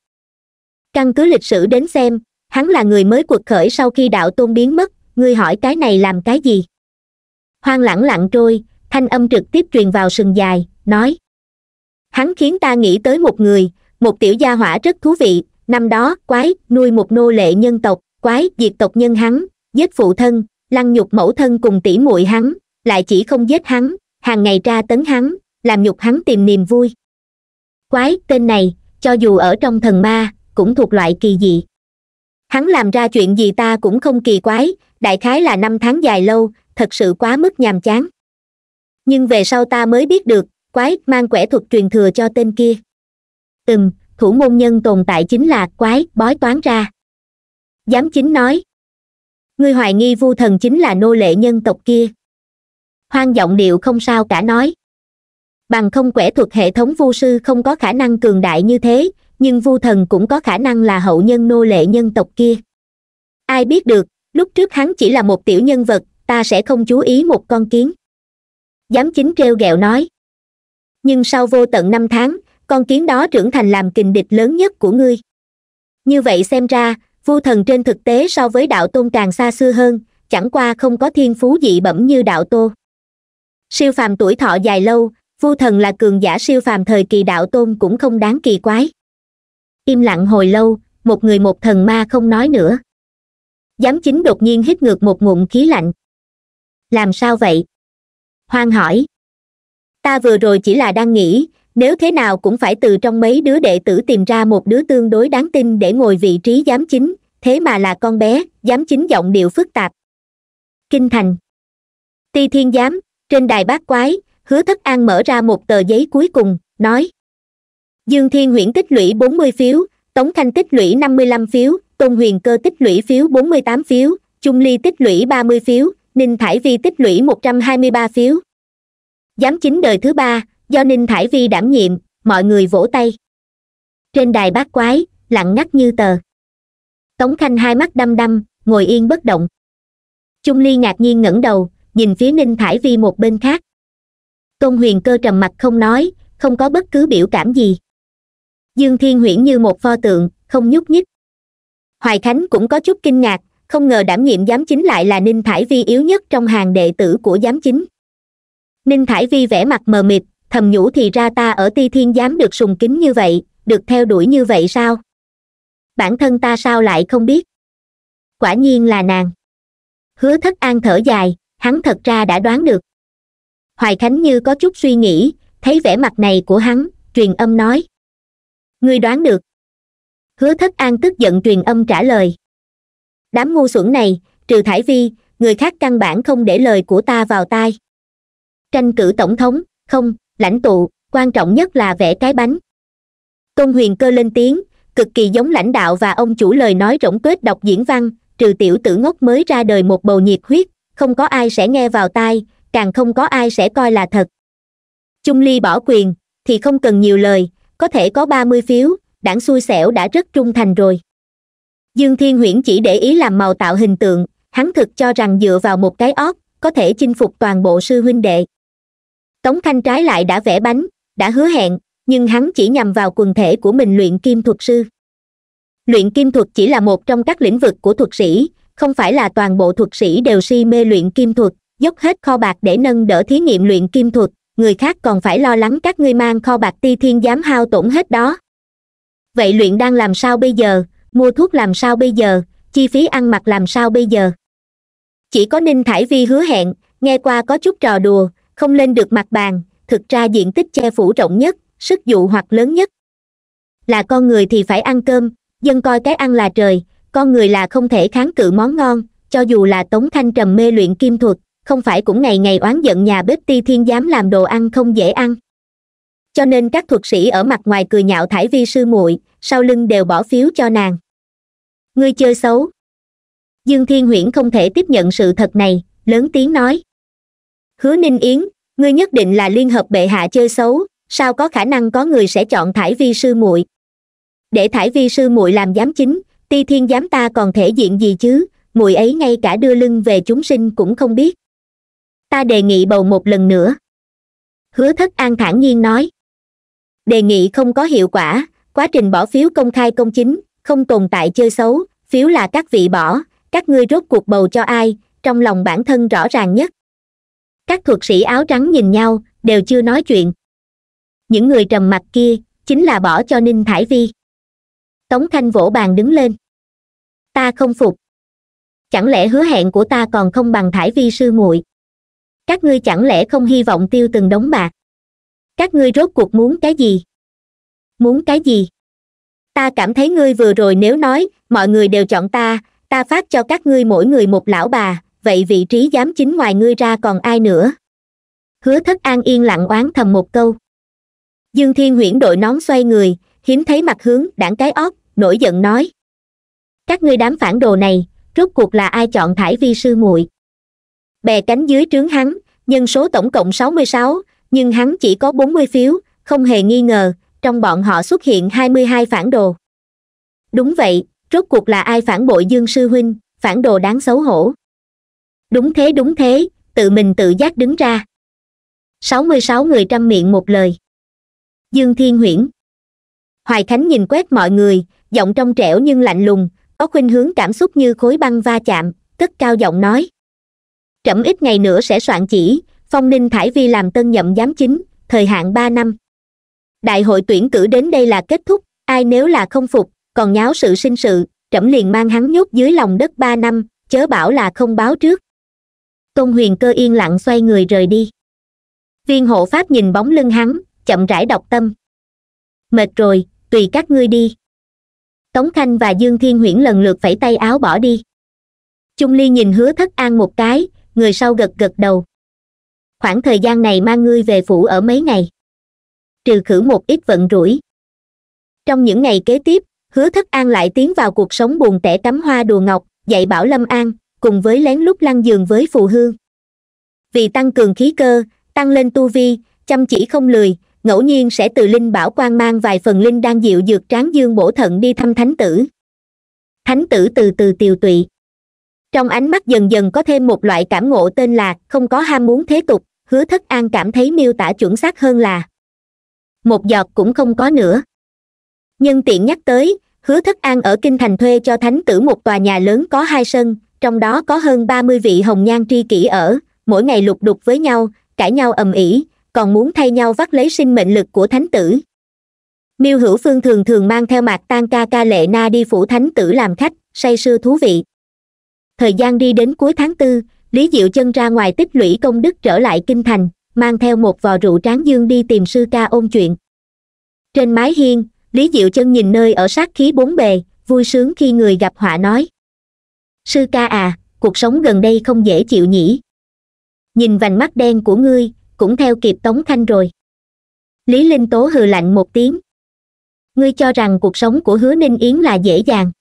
căn cứ lịch sử đến xem hắn là người mới quật khởi sau khi đạo tôn biến mất ngươi hỏi cái này làm cái gì hoang lãng lặng trôi thanh âm trực tiếp truyền vào sừng dài nói hắn khiến ta nghĩ tới một người một tiểu gia hỏa rất thú vị năm đó quái nuôi một nô lệ nhân tộc quái diệt tộc nhân hắn giết phụ thân lăng nhục mẫu thân cùng tỉ muội hắn lại chỉ không giết hắn hàng ngày tra tấn hắn làm nhục hắn tìm niềm vui quái tên này cho dù ở trong thần ma cũng thuộc loại kỳ dị hắn làm ra chuyện gì ta cũng không kỳ quái đại khái là năm tháng dài lâu thật sự quá mức nhàm chán nhưng về sau ta mới biết được quái mang quẻ thuật truyền thừa cho tên kia ừm thủ môn nhân tồn tại chính là quái bói toán ra giám chính nói ngươi hoài nghi vu thần chính là nô lệ nhân tộc kia hoang giọng điệu không sao cả nói bằng không quẻ thuật hệ thống vu sư không có khả năng cường đại như thế nhưng vu thần cũng có khả năng là hậu nhân nô lệ nhân tộc kia ai biết được lúc trước hắn chỉ là một tiểu nhân vật ta sẽ không chú ý một con kiến giám chính trêu ghẹo nói nhưng sau vô tận năm tháng con kiến đó trưởng thành làm kình địch lớn nhất của ngươi như vậy xem ra vu thần trên thực tế so với đạo tôn càng xa xưa hơn chẳng qua không có thiên phú dị bẩm như đạo tô siêu phàm tuổi thọ dài lâu vô thần là cường giả siêu phàm thời kỳ đạo tôn cũng không đáng kỳ quái im lặng hồi lâu một người một thần ma không nói nữa giám chính đột nhiên hít ngược một ngụm khí lạnh làm sao vậy hoang hỏi ta vừa rồi chỉ là đang nghĩ nếu thế nào cũng phải từ trong mấy đứa đệ tử tìm ra một đứa tương đối đáng tin để ngồi vị trí giám chính thế mà là con bé giám chính giọng điệu phức tạp kinh thành ti thiên giám trên đài bát quái hứa Thất an mở ra một tờ giấy cuối cùng nói dương thiên huyễn tích lũy bốn mươi phiếu tống Thanh tích lũy năm mươi lăm phiếu tôn huyền cơ tích lũy phiếu bốn mươi tám phiếu trung ly tích lũy ba mươi phiếu ninh thải vi tích lũy một trăm hai mươi ba phiếu giám chính đời thứ ba do ninh thải vi đảm nhiệm mọi người vỗ tay trên đài bát quái lặng ngắt như tờ tống khanh hai mắt đăm đăm ngồi yên bất động trung ly ngạc nhiên ngẩng đầu nhìn phía ninh thải vi một bên khác tôn huyền cơ trầm mặt không nói không có bất cứ biểu cảm gì dương thiên huyễn như một pho tượng không nhúc nhích hoài khánh cũng có chút kinh ngạc không ngờ đảm nhiệm giám chính lại là ninh thải vi yếu nhất trong hàng đệ tử của giám chính ninh thải vi vẻ mặt mờ mịt thầm nhủ thì ra ta ở ti thiên giám được sùng kính như vậy được theo đuổi như vậy sao bản thân ta sao lại không biết quả nhiên là nàng hứa thất an thở dài hắn thật ra đã đoán được hoài khánh như có chút suy nghĩ thấy vẻ mặt này của hắn truyền âm nói ngươi đoán được hứa thất an tức giận truyền âm trả lời đám ngu xuẩn này trừ thải vi người khác căn bản không để lời của ta vào tai tranh cử tổng thống không lãnh tụ quan trọng nhất là vẽ cái bánh tôn huyền cơ lên tiếng cực kỳ giống lãnh đạo và ông chủ lời nói rỗng tuếch đọc diễn văn trừ tiểu tử ngốc mới ra đời một bầu nhiệt huyết không có ai sẽ nghe vào tai càng không có ai sẽ coi là thật chung ly bỏ quyền thì không cần nhiều lời có thể có ba mươi phiếu đảng xui xẻo đã rất trung thành rồi dương thiên huyễn chỉ để ý làm màu tạo hình tượng hắn thực cho rằng dựa vào một cái óc có thể chinh phục toàn bộ sư huynh đệ tống khanh trái lại đã vẽ bánh đã hứa hẹn nhưng hắn chỉ nhằm vào quần thể của mình luyện kim thuật sư luyện kim thuật chỉ là một trong các lĩnh vực của thuật sĩ không phải là toàn bộ thuật sĩ đều si mê luyện kim thuật dốc hết kho bạc để nâng đỡ thí nghiệm luyện kim thuật người khác còn phải lo lắng các ngươi mang kho bạc ti thiên giám hao tổn hết đó vậy luyện đang làm sao bây giờ mua thuốc làm sao bây giờ chi phí ăn mặc làm sao bây giờ chỉ có ninh thải vi hứa hẹn nghe qua có chút trò đùa không lên được mặt bàn thực ra diện tích che phủ rộng nhất sức dụ hoặc lớn nhất là con người thì phải ăn cơm dân coi cái ăn là trời con người là không thể kháng cự món ngon cho dù là tống thanh trầm mê luyện kim thuật không phải cũng ngày ngày oán giận nhà bếp ti thiên giám làm đồ ăn không dễ ăn cho nên các thuật sĩ ở mặt ngoài cười nhạo thải vi sư muội sau lưng đều bỏ phiếu cho nàng ngươi chơi xấu dương thiên huyễn không thể tiếp nhận sự thật này lớn tiếng nói hứa ninh yến ngươi nhất định là liên hợp bệ hạ chơi xấu sao có khả năng có người sẽ chọn thải vi sư muội để thải vi sư muội làm giám chính ti thiên giám ta còn thể diện gì chứ muội ấy ngay cả đưa lưng về chúng sinh cũng không biết ta đề nghị bầu một lần nữa hứa thất an thản nhiên nói đề nghị không có hiệu quả quá trình bỏ phiếu công khai công chính không tồn tại chơi xấu phiếu là các vị bỏ các ngươi rốt cuộc bầu cho ai trong lòng bản thân rõ ràng nhất các thuật sĩ áo trắng nhìn nhau đều chưa nói chuyện những người trầm mặc kia chính là bỏ cho ninh thải vi tống Thanh vỗ bàn đứng lên ta không phục chẳng lẽ hứa hẹn của ta còn không bằng thải vi sư muội các ngươi chẳng lẽ không hy vọng tiêu từng đống bạc các ngươi rốt cuộc muốn cái gì muốn cái gì ta cảm thấy ngươi vừa rồi nếu nói mọi người đều chọn ta ta phát cho các ngươi mỗi người một lão bà vậy vị trí giám chính ngoài ngươi ra còn ai nữa hứa thất an yên lặng oán thầm một câu dương thiên huyễn đội nón xoay người hiếm thấy mặt hướng đảng cái óc nổi giận nói các ngươi đám phản đồ này rốt cuộc là ai chọn thải vi sư muội bè cánh dưới trướng hắn nhân số tổng cộng sáu mươi sáu nhưng hắn chỉ có bốn mươi phiếu không hề nghi ngờ trong bọn họ xuất hiện hai mươi hai phản đồ đúng vậy rốt cuộc là ai phản bội dương sư huynh phản đồ đáng xấu hổ đúng thế đúng thế tự mình tự giác đứng ra sáu mươi sáu người trăm miệng một lời dương thiên huyễn hoài khánh nhìn quét mọi người giọng trong trẻo nhưng lạnh lùng có khuynh hướng cảm xúc như khối băng va chạm cất cao giọng nói trẫm ít ngày nữa sẽ soạn chỉ phong ninh thải vi làm tân nhậm giám chính thời hạn ba năm đại hội tuyển cử đến đây là kết thúc ai nếu là không phục còn nháo sự sinh sự trẫm liền mang hắn nhốt dưới lòng đất ba năm chớ bảo là không báo trước tôn huyền cơ yên lặng xoay người rời đi viên hộ pháp nhìn bóng lưng hắn chậm rãi đọc tâm mệt rồi tùy các ngươi đi tống khanh và dương thiên huyễn lần lượt phẩy tay áo bỏ đi chung ly nhìn hứa thất an một cái người sau gật gật đầu khoảng thời gian này mang ngươi về phủ ở mấy ngày trừ khử một ít vận rủi trong những ngày kế tiếp hứa thất an lại tiến vào cuộc sống buồn tẻ cắm hoa đùa ngọc dạy bảo lâm an cùng với lén lút lăn giường với phù hương vì tăng cường khí cơ tăng lên tu vi chăm chỉ không lười ngẫu nhiên sẽ từ linh bảo quan mang vài phần linh đang dịu dược tráng dương bổ thận đi thăm thánh tử thánh tử từ từ tiều tụy trong ánh mắt dần dần có thêm một loại cảm ngộ tên là không có ham muốn thế tục hứa thất an cảm thấy miêu tả chuẩn xác hơn là một giọt cũng không có nữa nhân tiện nhắc tới hứa thất an ở kinh thành thuê cho thánh tử một tòa nhà lớn có hai sân trong đó có hơn ba mươi vị hồng nhan tri kỷ ở mỗi ngày lục đục với nhau cãi nhau ầm ĩ còn muốn thay nhau vắt lấy sinh mệnh lực của thánh tử miêu hữu phương thường thường mang theo mạc tan ca ca lệ na đi phủ thánh tử làm khách say sưa thú vị thời gian đi đến cuối tháng tư lý diệu chân ra ngoài tích lũy công đức trở lại kinh thành mang theo một vò rượu tráng dương đi tìm sư ca ôn chuyện trên mái hiên lý diệu chân nhìn nơi ở sát khí bốn bề vui sướng khi người gặp họa nói sư ca à cuộc sống gần đây không dễ chịu nhỉ nhìn vành mắt đen của ngươi cũng theo kịp tống khanh rồi lý linh tố hừ lạnh một tiếng ngươi cho rằng cuộc sống của hứa ninh yến là dễ dàng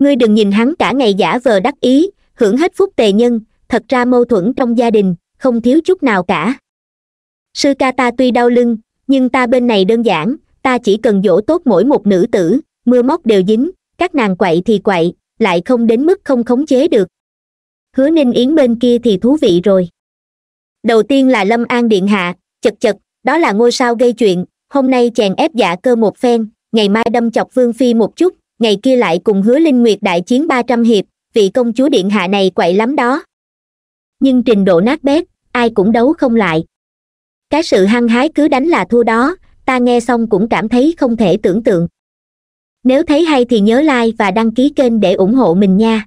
ngươi đừng nhìn hắn cả ngày giả vờ đắc ý hưởng hết phúc tề nhân thật ra mâu thuẫn trong gia đình không thiếu chút nào cả sư ca ta tuy đau lưng nhưng ta bên này đơn giản ta chỉ cần dỗ tốt mỗi một nữ tử mưa móc đều dính các nàng quậy thì quậy lại không đến mức không khống chế được hứa ninh yến bên kia thì thú vị rồi đầu tiên là lâm an điện hạ chật chật đó là ngôi sao gây chuyện hôm nay chèn ép giả cơ một phen ngày mai đâm chọc vương phi một chút ngày kia lại cùng hứa linh nguyệt đại chiến ba trăm hiệp vị công chúa điện hạ này quậy lắm đó nhưng trình độ nát bét ai cũng đấu không lại cái sự hăng hái cứ đánh là thua đó ta nghe xong cũng cảm thấy không thể tưởng tượng nếu thấy hay thì nhớ like và đăng ký kênh để ủng hộ mình nha